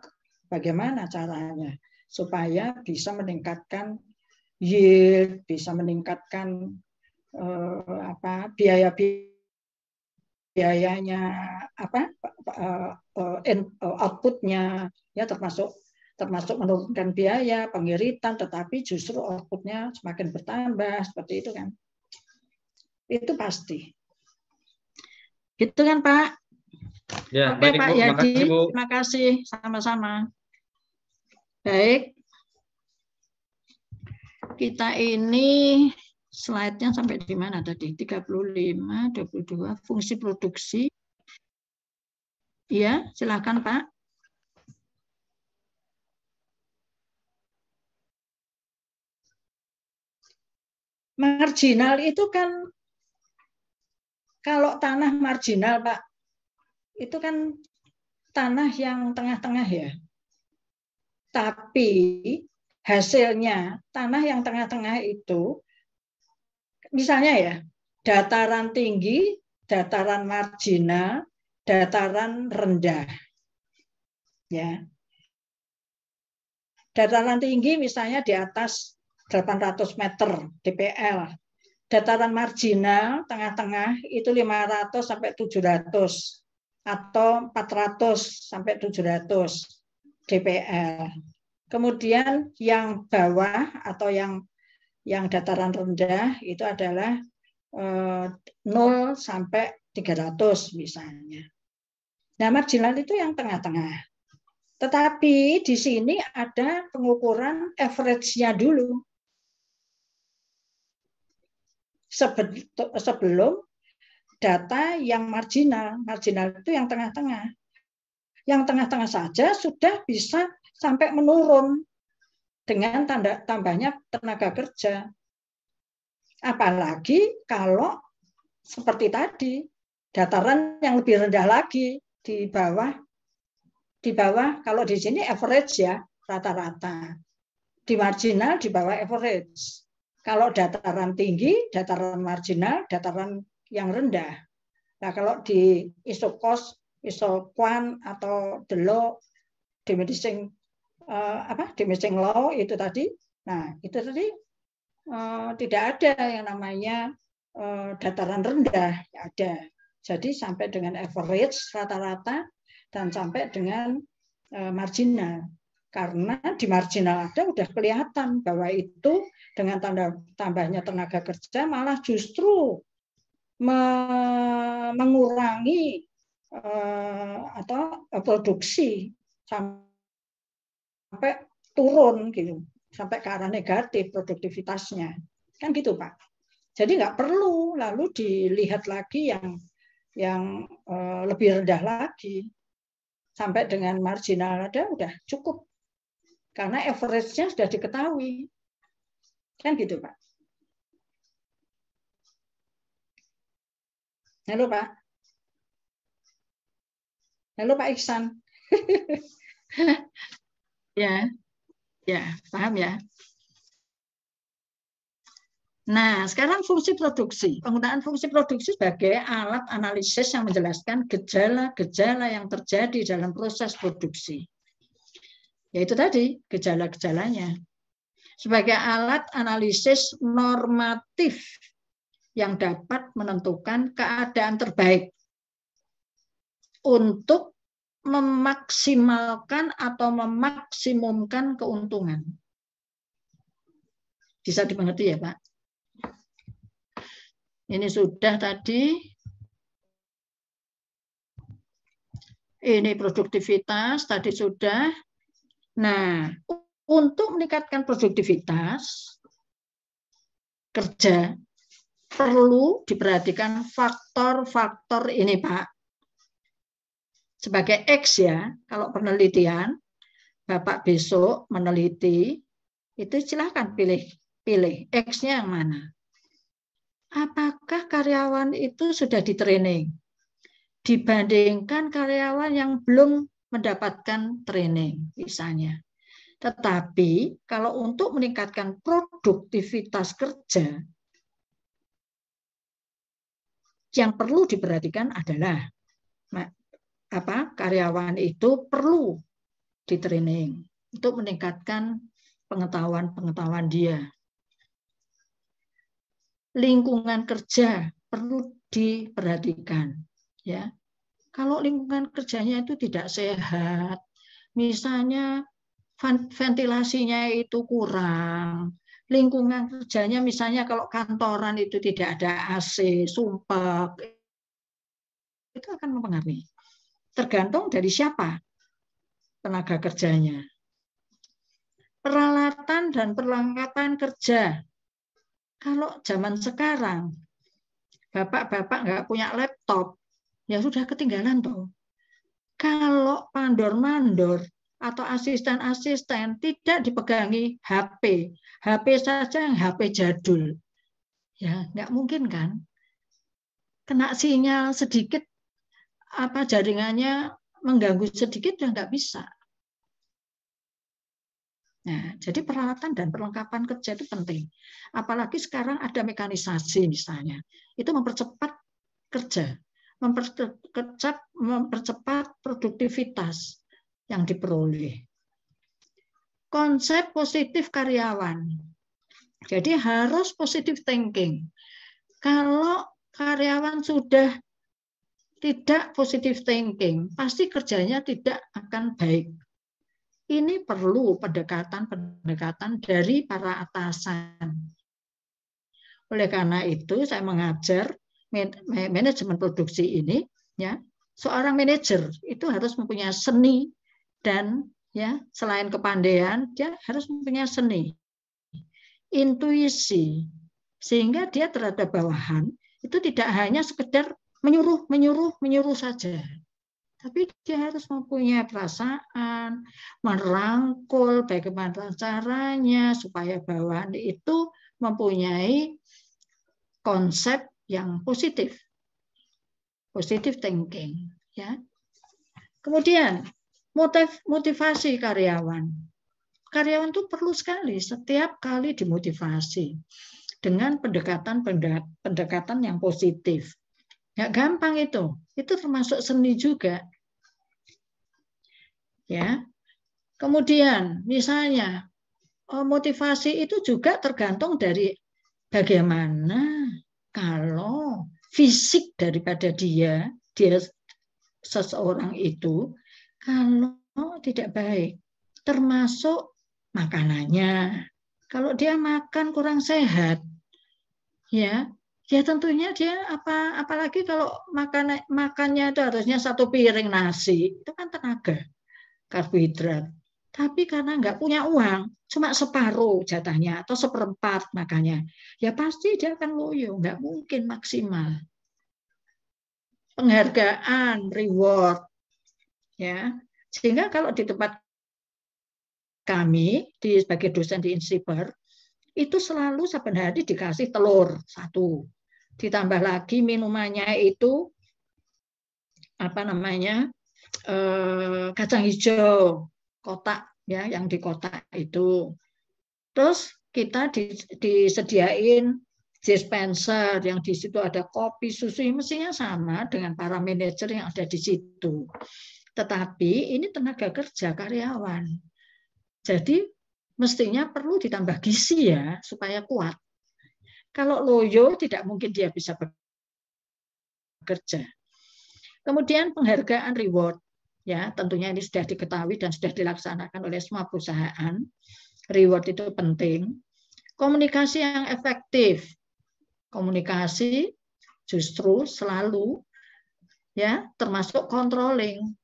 bagaimana caranya supaya bisa meningkatkan yield bisa meningkatkan eh, apa biaya biaya biayanya apa eh, eh, outputnya ya termasuk termasuk menurunkan biaya pengiritan tetapi justru outputnya semakin bertambah seperti itu kan itu pasti gitu kan Pak ya, Oke baik, Pak Bu, Yadi terima kasih sama-sama baik kita ini slide-nya sampai di mana tadi? 35, 22, fungsi produksi. Iya, silakan Pak. Marginal itu kan kalau tanah marginal Pak, itu kan tanah yang tengah-tengah ya. Tapi hasilnya tanah yang tengah-tengah itu misalnya ya, dataran tinggi, dataran marginal, dataran rendah. Ya. Dataran tinggi misalnya di atas 800 meter DPL. Dataran marginal tengah-tengah itu 500 sampai 700 atau 400 sampai 700 DPL. Kemudian yang bawah atau yang yang dataran rendah itu adalah 0 eh, sampai 300 misalnya. Nah, marginal itu yang tengah-tengah. Tetapi di sini ada pengukuran average-nya dulu. Sebelum data yang marginal. Marginal itu yang tengah-tengah. Yang tengah-tengah saja sudah bisa sampai menurun dengan tanda, tambahnya tenaga kerja. Apalagi kalau seperti tadi, dataran yang lebih rendah lagi di bawah di bawah kalau di sini average ya rata-rata. Di marginal di bawah average. Kalau dataran tinggi, dataran marginal, dataran yang rendah. Nah, kalau di isokos, isokuan atau delok, medising uh, apa damaging law itu tadi. Nah, itu tadi uh, tidak ada yang namanya uh, dataran rendah, ada. Jadi sampai dengan average rata-rata dan sampai dengan uh, marginal. Karena di marginal ada sudah kelihatan bahwa itu dengan tanda tambahnya tenaga kerja malah justru me mengurangi uh, atau produksi sampai sampai turun gitu, sampai ke arah negatif produktivitasnya. Kan gitu, Pak. Jadi nggak perlu lalu dilihat lagi yang yang eh, lebih rendah lagi sampai dengan marginal ada udah cukup karena average-nya sudah diketahui kan gitu pak halo pak halo pak Iksan Ya, ya paham ya. Nah, sekarang fungsi produksi. Penggunaan fungsi produksi sebagai alat analisis yang menjelaskan gejala-gejala yang terjadi dalam proses produksi. Yaitu tadi, gejala-gejalanya. Sebagai alat analisis normatif yang dapat menentukan keadaan terbaik untuk memaksimalkan atau memaksimumkan keuntungan. Bisa dimengerti ya, Pak? Ini sudah tadi. Ini produktivitas tadi sudah. Nah, untuk meningkatkan produktivitas kerja perlu diperhatikan faktor-faktor ini, Pak sebagai X ya, kalau penelitian, Bapak besok meneliti, itu silahkan pilih pilih X-nya yang mana. Apakah karyawan itu sudah di training? Dibandingkan karyawan yang belum mendapatkan training misalnya. Tetapi kalau untuk meningkatkan produktivitas kerja, yang perlu diperhatikan adalah apa karyawan itu perlu di training untuk meningkatkan pengetahuan-pengetahuan dia. Lingkungan kerja perlu diperhatikan ya. Kalau lingkungan kerjanya itu tidak sehat, misalnya ventilasinya itu kurang, lingkungan kerjanya misalnya kalau kantoran itu tidak ada AC, sumpah, itu akan mempengaruhi tergantung dari siapa tenaga kerjanya. Peralatan dan perlengkapan kerja. Kalau zaman sekarang, bapak-bapak nggak punya laptop, ya sudah ketinggalan tuh. Kalau pandor mandor atau asisten-asisten tidak dipegangi HP. HP saja yang HP jadul. Ya, nggak mungkin kan? Kena sinyal sedikit apa jaringannya mengganggu sedikit ya nggak bisa. Nah, jadi peralatan dan perlengkapan kerja itu penting. Apalagi sekarang ada mekanisasi misalnya. Itu mempercepat kerja, mempercepat, mempercepat produktivitas yang diperoleh. Konsep positif karyawan. Jadi harus positif thinking. Kalau karyawan sudah tidak positive thinking, pasti kerjanya tidak akan baik. Ini perlu pendekatan-pendekatan dari para atasan. Oleh karena itu, saya mengajar manajemen produksi ini, ya, seorang manajer itu harus mempunyai seni dan ya selain kepandaian, dia harus mempunyai seni, intuisi, sehingga dia terhadap bawahan itu tidak hanya sekedar menyuruh, menyuruh, menyuruh saja. Tapi dia harus mempunyai perasaan, merangkul bagaimana caranya supaya bawahan itu mempunyai konsep yang positif. positif thinking. ya. Kemudian, motiv motivasi karyawan. Karyawan itu perlu sekali setiap kali dimotivasi dengan pendekatan-pendekatan yang positif Nggak gampang itu. Itu termasuk seni juga. Ya. Kemudian misalnya oh, motivasi itu juga tergantung dari bagaimana kalau fisik daripada dia, dia seseorang itu kalau tidak baik, termasuk makanannya. Kalau dia makan kurang sehat, ya ya tentunya dia apa apalagi kalau makan makannya itu harusnya satu piring nasi itu kan tenaga karbohidrat tapi karena nggak punya uang cuma separuh jatahnya atau seperempat makanya ya pasti dia akan loyo nggak mungkin maksimal penghargaan reward ya sehingga kalau di tempat kami di sebagai dosen di Insiber itu selalu saban hari dikasih telur satu Ditambah lagi minumannya itu apa namanya eh, kacang hijau kotak ya yang di kotak itu. Terus kita di, disediain dispenser yang di situ ada kopi, susu, mestinya sama dengan para manajer yang ada di situ. Tetapi ini tenaga kerja karyawan. Jadi mestinya perlu ditambah gizi ya supaya kuat. Kalau loyo tidak mungkin dia bisa bekerja. Kemudian penghargaan reward ya tentunya ini sudah diketahui dan sudah dilaksanakan oleh semua perusahaan. Reward itu penting. Komunikasi yang efektif. Komunikasi justru selalu ya termasuk controlling.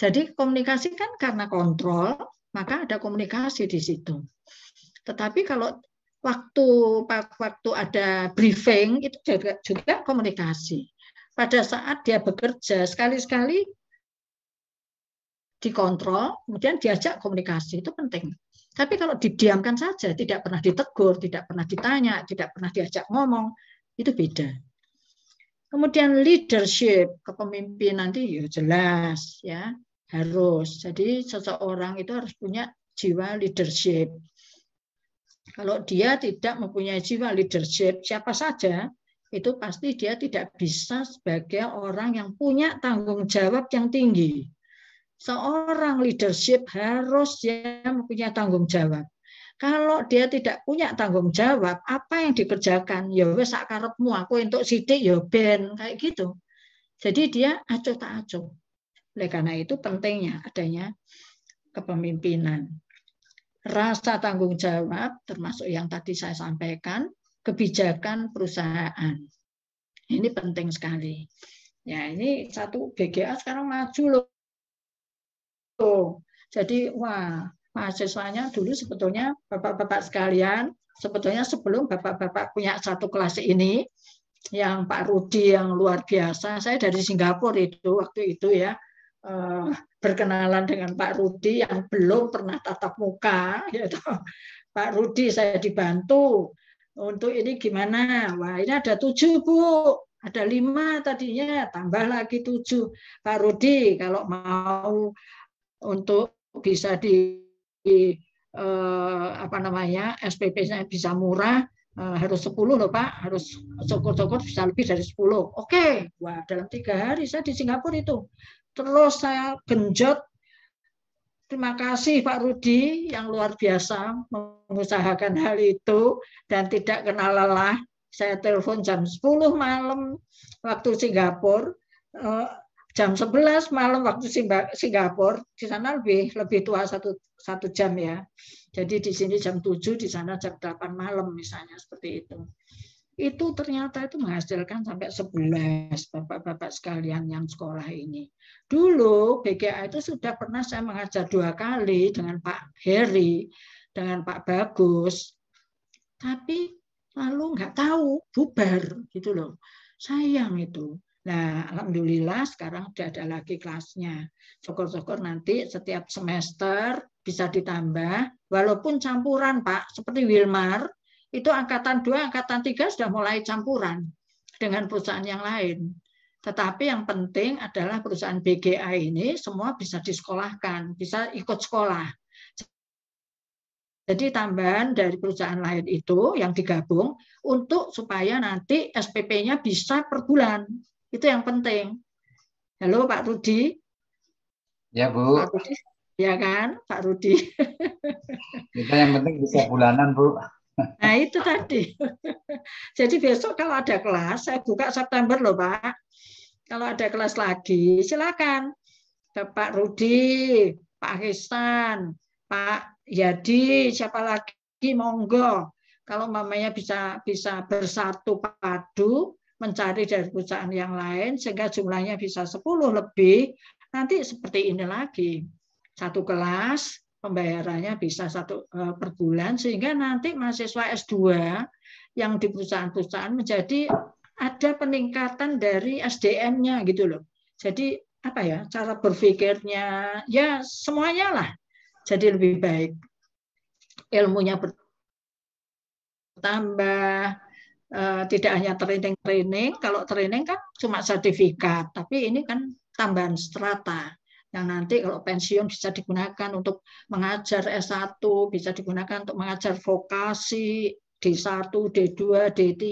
Jadi komunikasi kan karena kontrol, maka ada komunikasi di situ. Tetapi kalau waktu waktu ada briefing itu juga, juga komunikasi. Pada saat dia bekerja sekali-sekali dikontrol, kemudian diajak komunikasi itu penting. Tapi kalau didiamkan saja, tidak pernah ditegur, tidak pernah ditanya, tidak pernah diajak ngomong, itu beda. Kemudian leadership, kepemimpinan nanti ya jelas ya harus. Jadi seseorang itu harus punya jiwa leadership kalau dia tidak mempunyai jiwa leadership, siapa saja itu pasti dia tidak bisa sebagai orang yang punya tanggung jawab yang tinggi. Seorang leadership harus dia mempunyai tanggung jawab. Kalau dia tidak punya tanggung jawab, apa yang dikerjakan? Ya wes karepmu aku untuk sidik ya ben kayak gitu. Jadi dia acuh tak acuh. Oleh karena itu pentingnya adanya kepemimpinan rasa tanggung jawab, termasuk yang tadi saya sampaikan, kebijakan perusahaan. Ini penting sekali. Ya, ini satu BGA sekarang maju loh. Jadi, wah, mahasiswanya dulu sebetulnya bapak-bapak sekalian, sebetulnya sebelum bapak-bapak punya satu kelas ini, yang Pak Rudi yang luar biasa, saya dari Singapura itu waktu itu ya, eh, berkenalan dengan Pak Rudi yang belum pernah tatap muka gitu. Pak Rudi saya dibantu untuk ini gimana? Wah ini ada tujuh bu, ada lima tadinya, tambah lagi tujuh. Pak Rudi kalau mau untuk bisa di, di eh, apa namanya SPP-nya bisa murah, eh, harus sepuluh loh Pak, harus syukur-syukur bisa lebih dari sepuluh. Oke, wah dalam tiga hari saya di Singapura itu terus saya genjot. Terima kasih Pak Rudi yang luar biasa mengusahakan hal itu dan tidak kenal lelah. Saya telepon jam 10 malam waktu Singapura, eh, jam 11 malam waktu Singapura. Di sana lebih lebih tua satu, satu jam ya. Jadi di sini jam 7, di sana jam 8 malam misalnya seperti itu itu ternyata itu menghasilkan sampai 11 bapak-bapak sekalian yang sekolah ini. Dulu BGA itu sudah pernah saya mengajar dua kali dengan Pak Heri, dengan Pak Bagus, tapi lalu nggak tahu bubar gitu loh. Sayang itu. Nah, alhamdulillah sekarang sudah ada lagi kelasnya. Syukur-syukur nanti setiap semester bisa ditambah, walaupun campuran Pak, seperti Wilmar, itu angkatan dua, angkatan tiga sudah mulai campuran dengan perusahaan yang lain. Tetapi yang penting adalah perusahaan BGA ini semua bisa disekolahkan, bisa ikut sekolah. Jadi tambahan dari perusahaan lain itu yang digabung untuk supaya nanti SPP-nya bisa per bulan. Itu yang penting. Halo Pak Rudi. Ya Bu. Pak Ya kan Pak Rudi. Kita yang penting bisa bulanan Bu. Nah itu tadi. Jadi besok kalau ada kelas, saya buka September loh Pak. Kalau ada kelas lagi, silakan. Pak Rudi, Pak Histan, Pak Yadi, siapa lagi monggo. Kalau mamanya bisa bisa bersatu padu, mencari dari perusahaan yang lain sehingga jumlahnya bisa 10 lebih, nanti seperti ini lagi. Satu kelas pembayarannya bisa satu eh, per bulan sehingga nanti mahasiswa S2 yang di perusahaan-perusahaan menjadi ada peningkatan dari SDM-nya gitu loh. Jadi apa ya cara berpikirnya ya semuanya lah jadi lebih baik ilmunya bertambah eh, tidak hanya training-training kalau training kan cuma sertifikat tapi ini kan tambahan strata yang nanti kalau pensiun bisa digunakan untuk mengajar S1, bisa digunakan untuk mengajar vokasi, D1, D2, D3.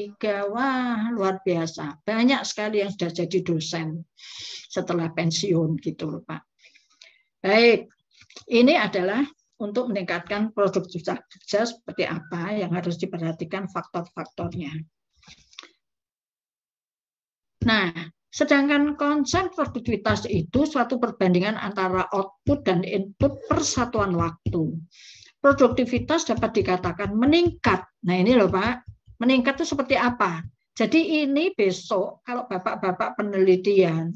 Wah, luar biasa. Banyak sekali yang sudah jadi dosen setelah pensiun gitu Pak. Baik. Ini adalah untuk meningkatkan produktivitas kerja seperti apa yang harus diperhatikan faktor-faktornya. Nah, Sedangkan konsep produktivitas itu suatu perbandingan antara output dan input persatuan waktu. Produktivitas dapat dikatakan meningkat. Nah ini loh Pak, meningkat itu seperti apa? Jadi ini besok kalau Bapak-Bapak penelitian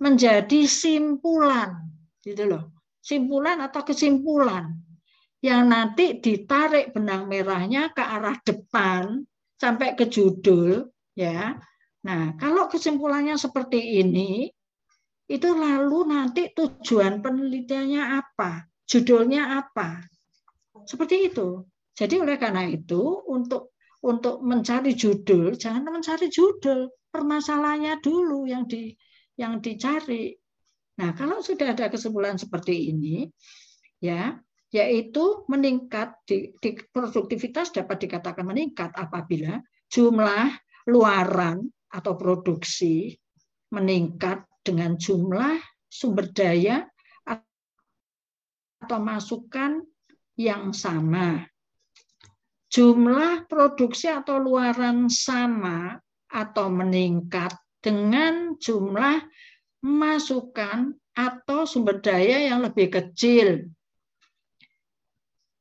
menjadi simpulan gitu loh. Simpulan atau kesimpulan yang nanti ditarik benang merahnya ke arah depan sampai ke judul ya Nah, kalau kesimpulannya seperti ini, itu lalu nanti tujuan penelitiannya apa, judulnya apa, seperti itu. Jadi oleh karena itu untuk untuk mencari judul, jangan mencari judul, permasalahannya dulu yang di yang dicari. Nah, kalau sudah ada kesimpulan seperti ini, ya, yaitu meningkat di, di produktivitas dapat dikatakan meningkat apabila jumlah luaran atau produksi meningkat dengan jumlah sumber daya atau masukan yang sama. Jumlah produksi atau luaran sama atau meningkat dengan jumlah masukan atau sumber daya yang lebih kecil.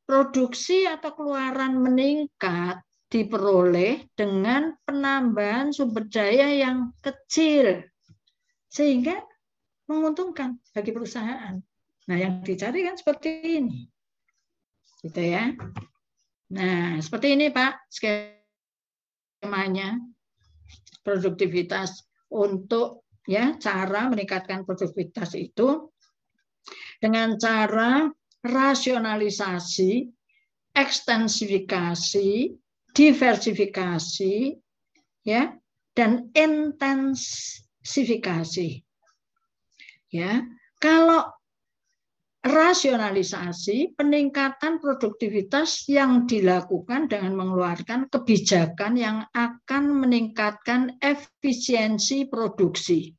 Produksi atau keluaran meningkat diperoleh dengan penambahan sumber daya yang kecil sehingga menguntungkan bagi perusahaan. Nah, yang dicari kan seperti ini. Gitu ya. Nah, seperti ini Pak skemanya produktivitas untuk ya cara meningkatkan produktivitas itu dengan cara rasionalisasi, ekstensifikasi, diversifikasi ya dan intensifikasi. Ya, kalau rasionalisasi peningkatan produktivitas yang dilakukan dengan mengeluarkan kebijakan yang akan meningkatkan efisiensi produksi.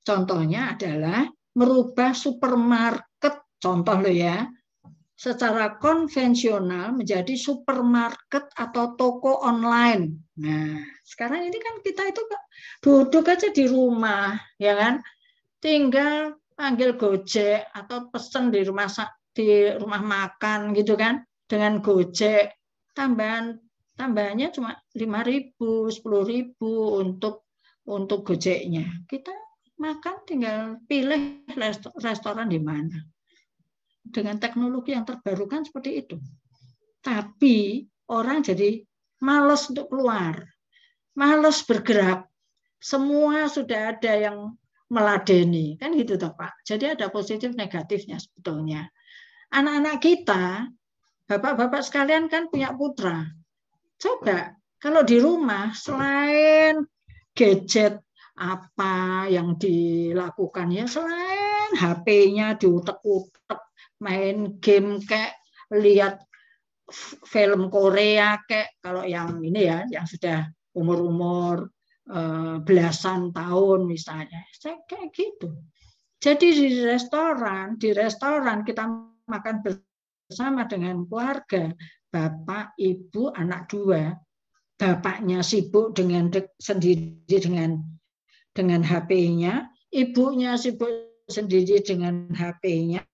Contohnya adalah merubah supermarket contoh lo ya secara konvensional menjadi supermarket atau toko online. Nah, sekarang ini kan kita itu duduk aja di rumah, ya kan? Tinggal panggil Gojek atau pesen di rumah di rumah makan gitu kan dengan Gojek. Tambahan tambahannya cuma 5.000, 10.000 untuk untuk Gojeknya. Kita makan tinggal pilih restoran di mana dengan teknologi yang terbarukan seperti itu. Tapi orang jadi malas untuk keluar, malas bergerak. Semua sudah ada yang meladeni, kan gitu toh Pak. Jadi ada positif negatifnya sebetulnya. Anak-anak kita, bapak-bapak sekalian kan punya putra. Coba kalau di rumah selain gadget apa yang dilakukan ya selain HP-nya diutek-utek main game kayak lihat film Korea kayak kalau yang ini ya yang sudah umur-umur eh, belasan tahun misalnya saya kayak gitu jadi di restoran di restoran kita makan bersama dengan keluarga bapak ibu anak dua bapaknya sibuk dengan sendiri dengan dengan HP-nya ibunya sibuk sendiri dengan HP-nya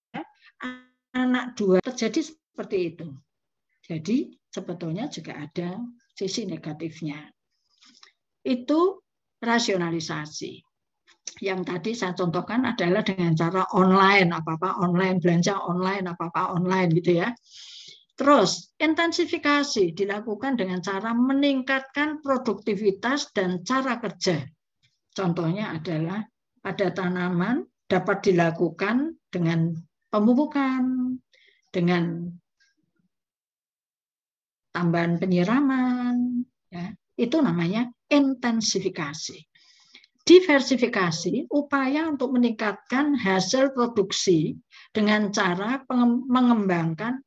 anak dua terjadi seperti itu. Jadi sebetulnya juga ada sisi negatifnya. Itu rasionalisasi. Yang tadi saya contohkan adalah dengan cara online, apa-apa online, belanja online, apa-apa online gitu ya. Terus, intensifikasi dilakukan dengan cara meningkatkan produktivitas dan cara kerja. Contohnya adalah pada tanaman dapat dilakukan dengan pemupukan, dengan tambahan penyiraman, ya, itu namanya intensifikasi. Diversifikasi upaya untuk meningkatkan hasil produksi dengan cara mengembangkan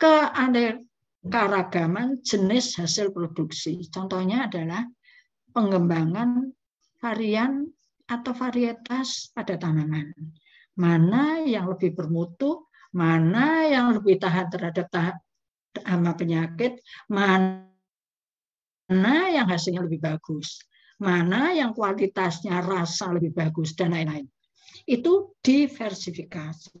keanekaragaman jenis hasil produksi. Contohnya adalah pengembangan varian atau varietas pada tanaman mana yang lebih bermutu, mana yang lebih tahan terhadap hama penyakit, mana yang hasilnya lebih bagus, mana yang kualitasnya rasa lebih bagus, dan lain-lain. Itu diversifikasi.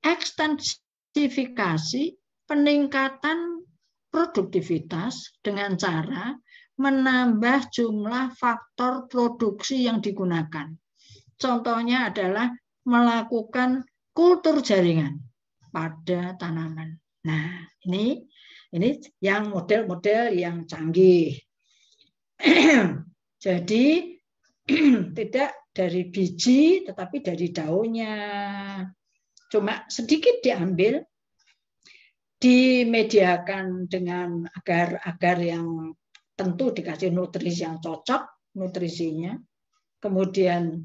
Ekstensifikasi peningkatan produktivitas dengan cara menambah jumlah faktor produksi yang digunakan Contohnya adalah melakukan kultur jaringan pada tanaman. Nah, ini ini yang model-model yang canggih. Jadi tidak dari biji tetapi dari daunnya. Cuma sedikit diambil dimediakan dengan agar-agar yang tentu dikasih nutrisi yang cocok nutrisinya. Kemudian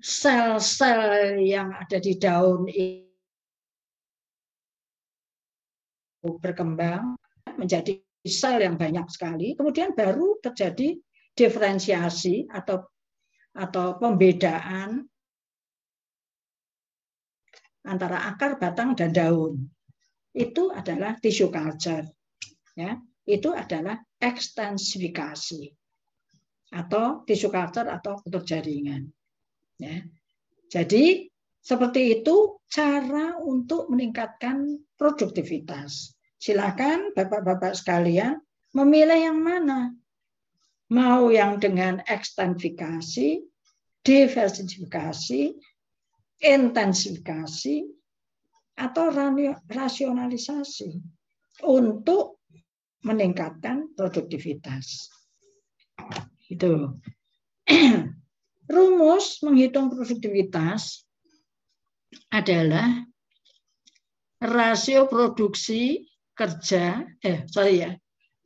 sel-sel yang ada di daun itu berkembang menjadi sel yang banyak sekali, kemudian baru terjadi diferensiasi atau atau pembedaan antara akar, batang dan daun. Itu adalah tisu culture. Ya, itu adalah ekstensifikasi atau tisu culture atau kultur jaringan. Ya. Jadi seperti itu cara untuk meningkatkan produktivitas. Silakan Bapak-bapak sekalian memilih yang mana. Mau yang dengan ekstensifikasi, diversifikasi, intensifikasi, atau rasionalisasi untuk meningkatkan produktivitas. Itu. Rumus menghitung produktivitas adalah rasio produksi kerja, eh sorry ya,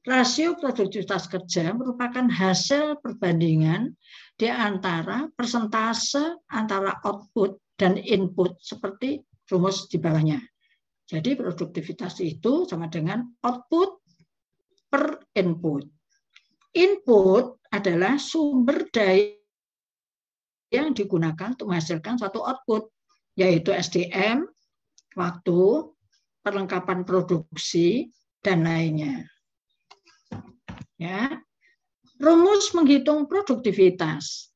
rasio produktivitas kerja merupakan hasil perbandingan di antara persentase antara output dan input seperti rumus di bawahnya. Jadi produktivitas itu sama dengan output per input. Input adalah sumber daya yang digunakan untuk menghasilkan suatu output, yaitu SDM, waktu, perlengkapan produksi, dan lainnya. Ya. Rumus menghitung produktivitas,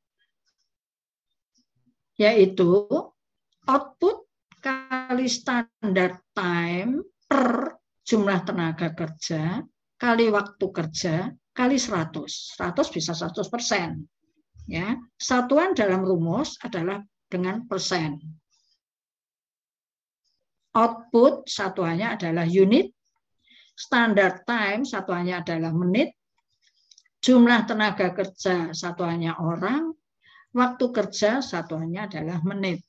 yaitu output kali standar time per jumlah tenaga kerja kali waktu kerja kali 100. 100 bisa 100 persen. Ya, satuan dalam rumus adalah dengan persen. Output satuannya adalah unit. Standard time satuannya adalah menit. Jumlah tenaga kerja satuannya orang. Waktu kerja satuannya adalah menit.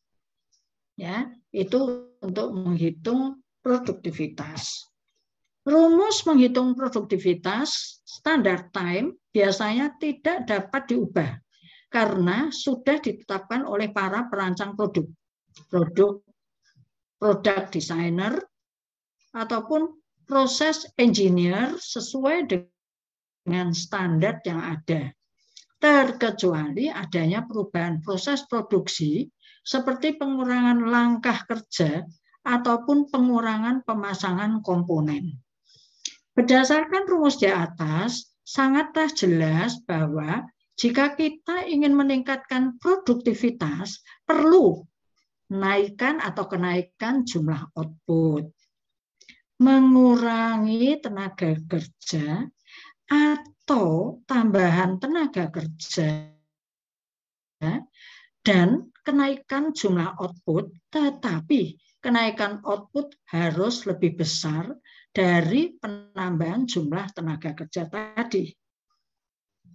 Ya, itu untuk menghitung produktivitas. Rumus menghitung produktivitas standar time biasanya tidak dapat diubah karena sudah ditetapkan oleh para perancang produk, produk, produk desainer ataupun proses engineer sesuai dengan standar yang ada. Terkecuali adanya perubahan proses produksi seperti pengurangan langkah kerja ataupun pengurangan pemasangan komponen. Berdasarkan rumus di atas, sangatlah jelas bahwa jika kita ingin meningkatkan produktivitas, perlu naikkan atau kenaikan jumlah output, mengurangi tenaga kerja atau tambahan tenaga kerja, dan kenaikan jumlah output, tetapi kenaikan output harus lebih besar dari penambahan jumlah tenaga kerja tadi.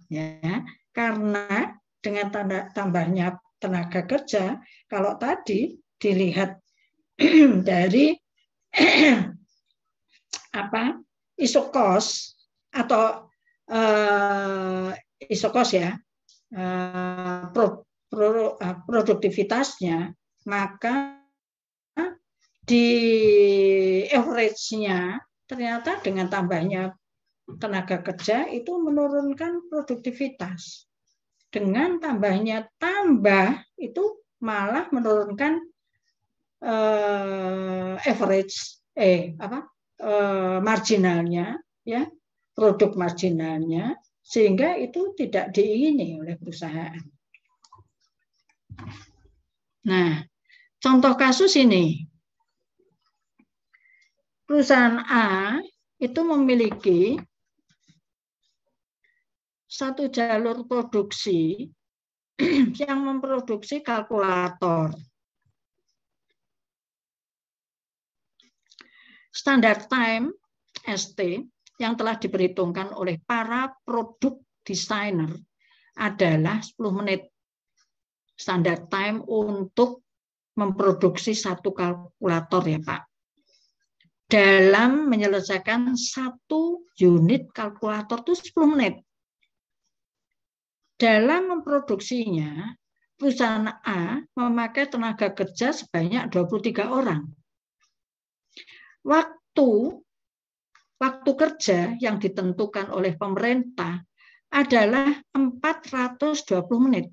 Ya, karena dengan tanda, tambahnya tenaga kerja, kalau tadi dilihat dari apa isokos atau uh, isokos ya uh, pro, pro, uh, produktivitasnya maka di average-nya ternyata dengan tambahnya tenaga kerja itu menurunkan produktivitas. Dengan tambahnya tambah itu malah menurunkan uh, average eh apa uh, marginalnya ya produk marginalnya sehingga itu tidak diingini oleh perusahaan. Nah, contoh kasus ini. Perusahaan A itu memiliki satu jalur produksi yang memproduksi kalkulator. Standar time ST yang telah diperhitungkan oleh para produk desainer adalah 10 menit standar time untuk memproduksi satu kalkulator ya Pak. Dalam menyelesaikan satu unit kalkulator itu 10 menit. Dalam memproduksinya, perusahaan A memakai tenaga kerja sebanyak 23 orang. Waktu waktu kerja yang ditentukan oleh pemerintah adalah 420 menit.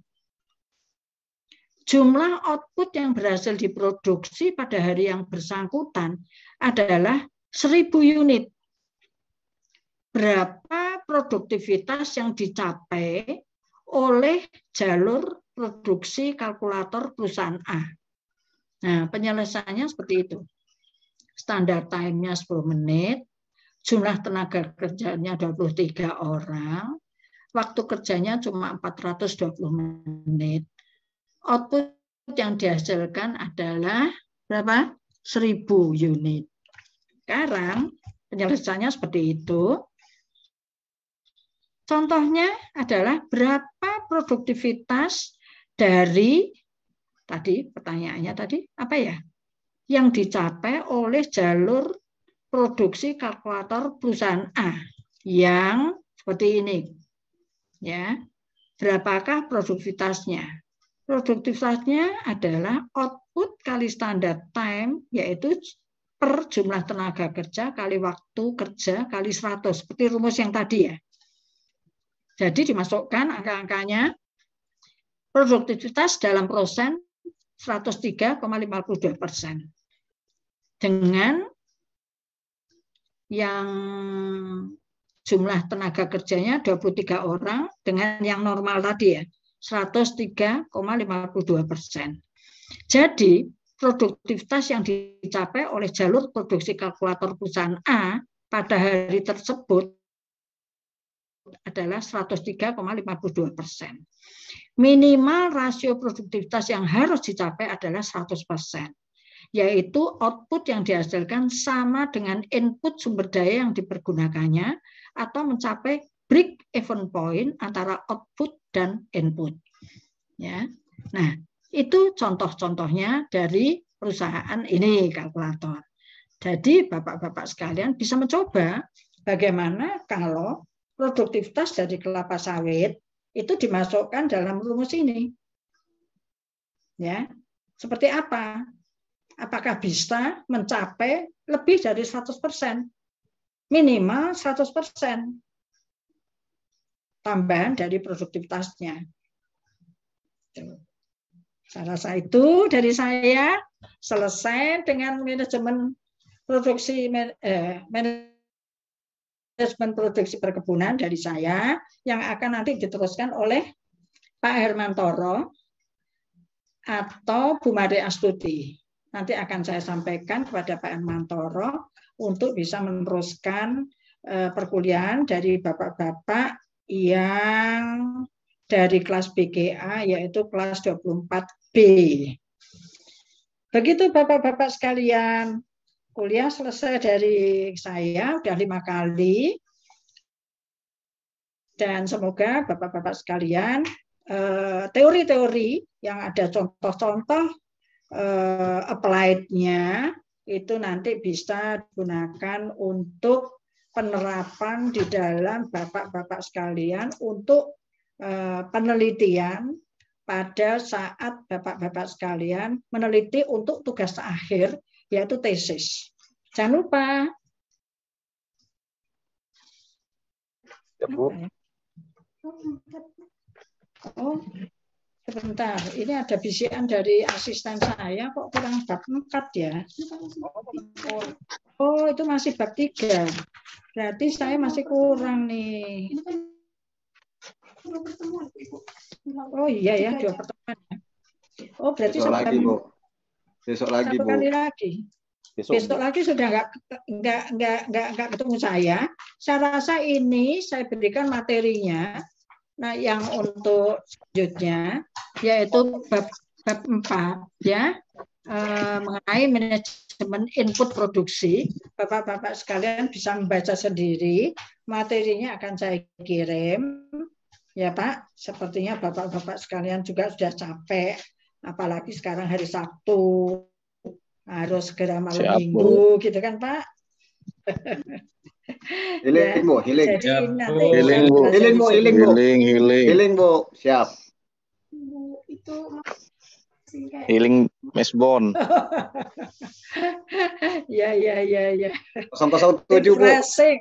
Jumlah output yang berhasil diproduksi pada hari yang bersangkutan adalah 1000 unit. Berapa produktivitas yang dicapai oleh jalur produksi kalkulator perusahaan A. Nah, penyelesaiannya seperti itu. Standar time-nya 10 menit, jumlah tenaga kerjanya 23 orang, waktu kerjanya cuma 420 menit. Output yang dihasilkan adalah berapa? 1000 unit. Sekarang penyelesaiannya seperti itu. Contohnya adalah berapa produktivitas dari tadi pertanyaannya tadi apa ya yang dicapai oleh jalur produksi kalkulator perusahaan A yang seperti ini ya berapakah produktivitasnya produktivitasnya adalah output kali standar time yaitu per jumlah tenaga kerja kali waktu kerja kali 100 seperti rumus yang tadi ya jadi dimasukkan angka-angkanya produktivitas dalam persen 103,52 persen dengan yang jumlah tenaga kerjanya 23 orang dengan yang normal tadi ya 103,52 persen. Jadi produktivitas yang dicapai oleh jalur produksi kalkulator perusahaan A pada hari tersebut adalah 103,52 persen. Minimal rasio produktivitas yang harus dicapai adalah 100 persen, yaitu output yang dihasilkan sama dengan input sumber daya yang dipergunakannya atau mencapai break even point antara output dan input. Ya. Nah, itu contoh-contohnya dari perusahaan ini kalkulator. Jadi Bapak-bapak sekalian bisa mencoba bagaimana kalau produktivitas dari kelapa sawit itu dimasukkan dalam rumus ini. Ya. Seperti apa? Apakah bisa mencapai lebih dari 100%? Minimal 100% tambahan dari produktivitasnya. Saya rasa itu dari saya selesai dengan manajemen produksi eh, manajemen manajemen produksi perkebunan dari saya yang akan nanti diteruskan oleh Pak Hermantoro atau Bu Made Astuti. Nanti akan saya sampaikan kepada Pak Hermantoro untuk bisa meneruskan eh, perkuliahan dari bapak-bapak yang dari kelas BGA yaitu kelas 24B. Begitu Bapak-bapak sekalian, kuliah selesai dari saya udah lima kali dan semoga bapak-bapak sekalian eh, teori-teori yang ada contoh-contoh eh, applied-nya itu nanti bisa digunakan untuk penerapan di dalam bapak-bapak sekalian untuk eh, penelitian pada saat bapak-bapak sekalian meneliti untuk tugas akhir yaitu tesis. Jangan lupa. Ya, Bu. Ya? Oh, sebentar. Ini ada bisikan dari asisten saya kok kurang bab 4 ya. Oh, itu masih bab 3. Berarti saya masih kurang nih. Oh iya ya, dua pertemuan. Oh, berarti sampai lagi, Bu. Besok lagi, Satu Bu. lagi. Besok, Besok lagi sudah nggak nggak nggak nggak nggak ketemu saya. Saya rasa ini saya berikan materinya. Nah, yang untuk selanjutnya yaitu bab bab empat, ya eh, mengenai manajemen input produksi. Bapak-bapak sekalian bisa membaca sendiri. Materinya akan saya kirim. Ya Pak, sepertinya Bapak-Bapak sekalian juga sudah capek apalagi sekarang hari Sabtu harus segera malam Siap, minggu bu. gitu kan Pak healing ya, bu healing Jadi, nanti healing bu healing bu healing bu healing healing bu siap bu itu healing Bon ya ya ya ya tujuh bu refreshing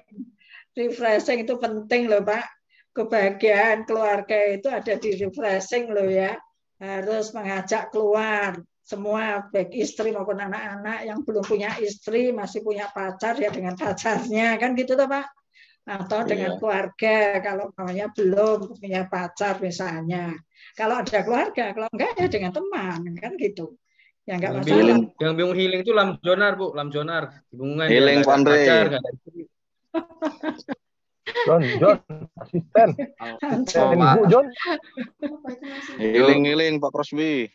refreshing itu penting loh pak kebahagiaan keluarga itu ada di refreshing loh ya harus eh, mengajak keluar semua baik istri maupun anak-anak yang belum punya istri masih punya pacar ya dengan pacarnya kan gitu toh pak atau iya. dengan keluarga kalau namanya belum punya pacar misalnya kalau ada keluarga kalau enggak ya dengan teman kan gitu ya enggak yang masalah healing. yang bingung healing itu lam jonar bu lam jonar bingungan healing pacar, John, John, asisten. Asisten Ibu John. Iling, iling Pak Crosby.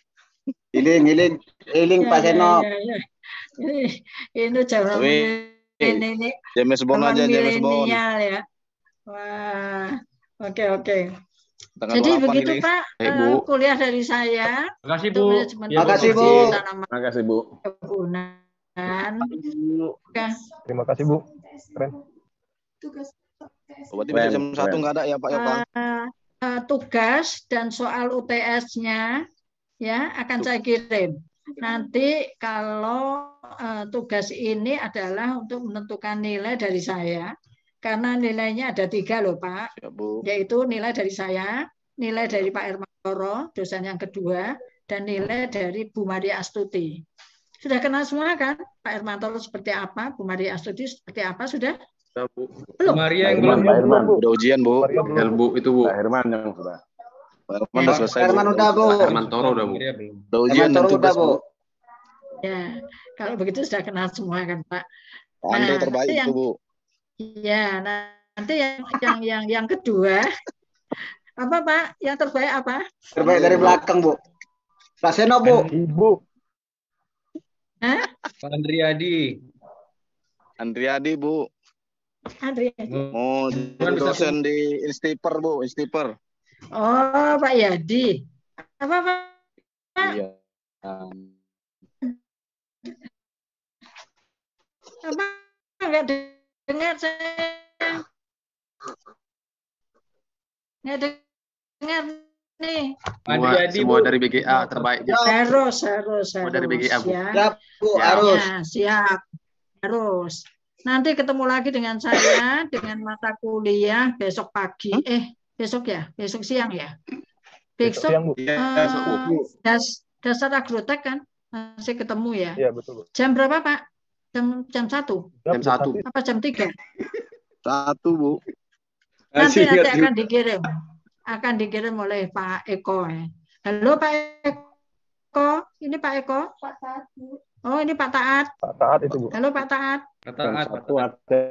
Iling, iling, iling Pak ya, ya, Seno. Ya, ini cara ini, ini. James Bond aja, James Bond. Ya. Wah, oke, okay, oke. Okay. Jadi begitu ini. Pak hey, uh, kuliah dari saya. Terima kasih Bu. Terima kasih Bu. Terima kasih Bu. Kebunan. Terima kasih Bu. Keren. Tugas. Oh, berarti jam satu nggak ada ya Pak ya Pak? Uh, uh, tugas dan soal UTS-nya ya akan saya kirim. Nanti kalau uh, tugas ini adalah untuk menentukan nilai dari saya karena nilainya ada tiga loh Pak, ya, Bu. yaitu nilai dari saya, nilai dari Pak Ermantoro, dosen yang kedua, dan nilai dari Bu Maria Astuti. Sudah kenal semua kan Pak Ermantoro seperti apa, Bu Maria Astuti seperti apa sudah? Sudah, Bu. Belum. Maria yang belum. Pak Herman, udah ujian, Bu. Ya, Bu, itu, Bu. Pak Herman yang sudah. Pak Herman udah selesai. Pak Herman udah, Bu. Pak Herman Toro udah, Bu. Iya, udah ujian dan tugas, Bu. Ya, kalau begitu sudah kenal semua kan, Pak. Anda nah, terbaik itu, Bu. Iya, nah, nanti yang yang yang yang kedua apa, Pak? Yang terbaik apa? Terbaik dari belakang, Bu. Pak Seno, Bu. Ibu. Pak Andriadi. Andriadi, Bu. Andri. Oh, dosen di Instiper, Bu, Instiper. Oh, Pak Yadi. Apa, Pak? Iya. Apa enggak dengar saya? Enggak dengar nih. Semua, Yadi, semua dari BGA terbaik. Bu. Harus, harus, harus. Semua dari BGA, Bu. Siap, Bu, ya, harus. Ya, siap. Harus. Nanti ketemu lagi dengan saya dengan mata kuliah besok pagi. Hmm? Eh, besok ya? Besok siang ya? Besok, besok siang, Uh, das, dasar agrotek kan? Masih eh, ketemu ya? Iya, betul, Jam berapa, Pak? Jam jam 1? Jam 1. Apa jam 3? 1, Bu. Nanti Masih nanti ya, akan dikirim. Akan dikirim oleh Pak Eko. Ya. Halo Pak Eko. Ini Pak Eko. Pak Satu. Oh, ini Pak Taat. Pak Taat itu, Bu. Halo Pak Taat. Pak Taat. Jam 1 ada,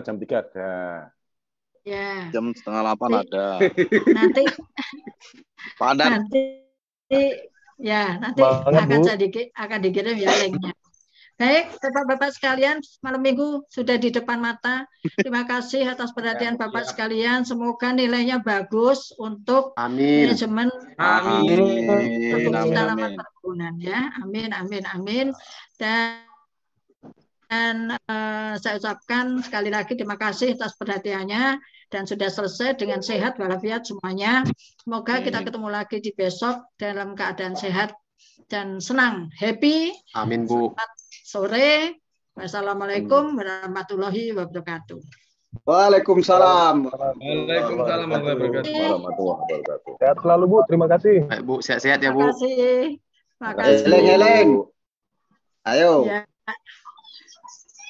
jam 3 ada. Ya. Jam setengah delapan ada. Nanti. Pak Nanti, ya, nanti Banget, akan Bu. jadi akan dikirim ya linknya. Baik, Bapak-Bapak sekalian, malam minggu sudah di depan mata. Terima kasih atas perhatian ya, Bapak ya. sekalian. Semoga nilainya bagus untuk amin. manajemen amin. Eh, amin. Tanaman perkebunan ya. Amin, amin, amin. Dan dan uh, eh, saya ucapkan sekali lagi terima kasih atas perhatiannya dan sudah selesai dengan sehat walafiat semuanya. Semoga kita ketemu lagi di besok dalam keadaan sehat dan senang, happy. Amin Bu. Selamat sore. Wassalamualaikum hmm. warahmatullahi wabarakatuh. Waalaikumsalam. Waalaikumsalam warahmatullahi wabarakatuh. Sehat selalu Bu, terima kasih. Baik Bu, sehat-sehat ya Bu. Terima kasih. Makasih. Eleng-eleng. Ayo. Ya.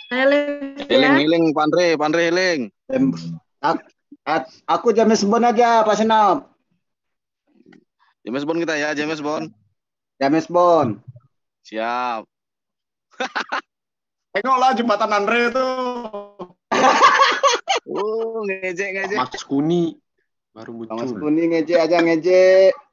Eling, eling, ya. eling, pandre, pandre, eling. Aku James Bond aja, Pak Senap. James Bond kita ya, James Bond. James Bond. Siap. Tengoklah jembatan Andre itu. oh, ngejek ngejek. Mas Kuni baru muncul. Mas Kuni ngejek aja ngejek.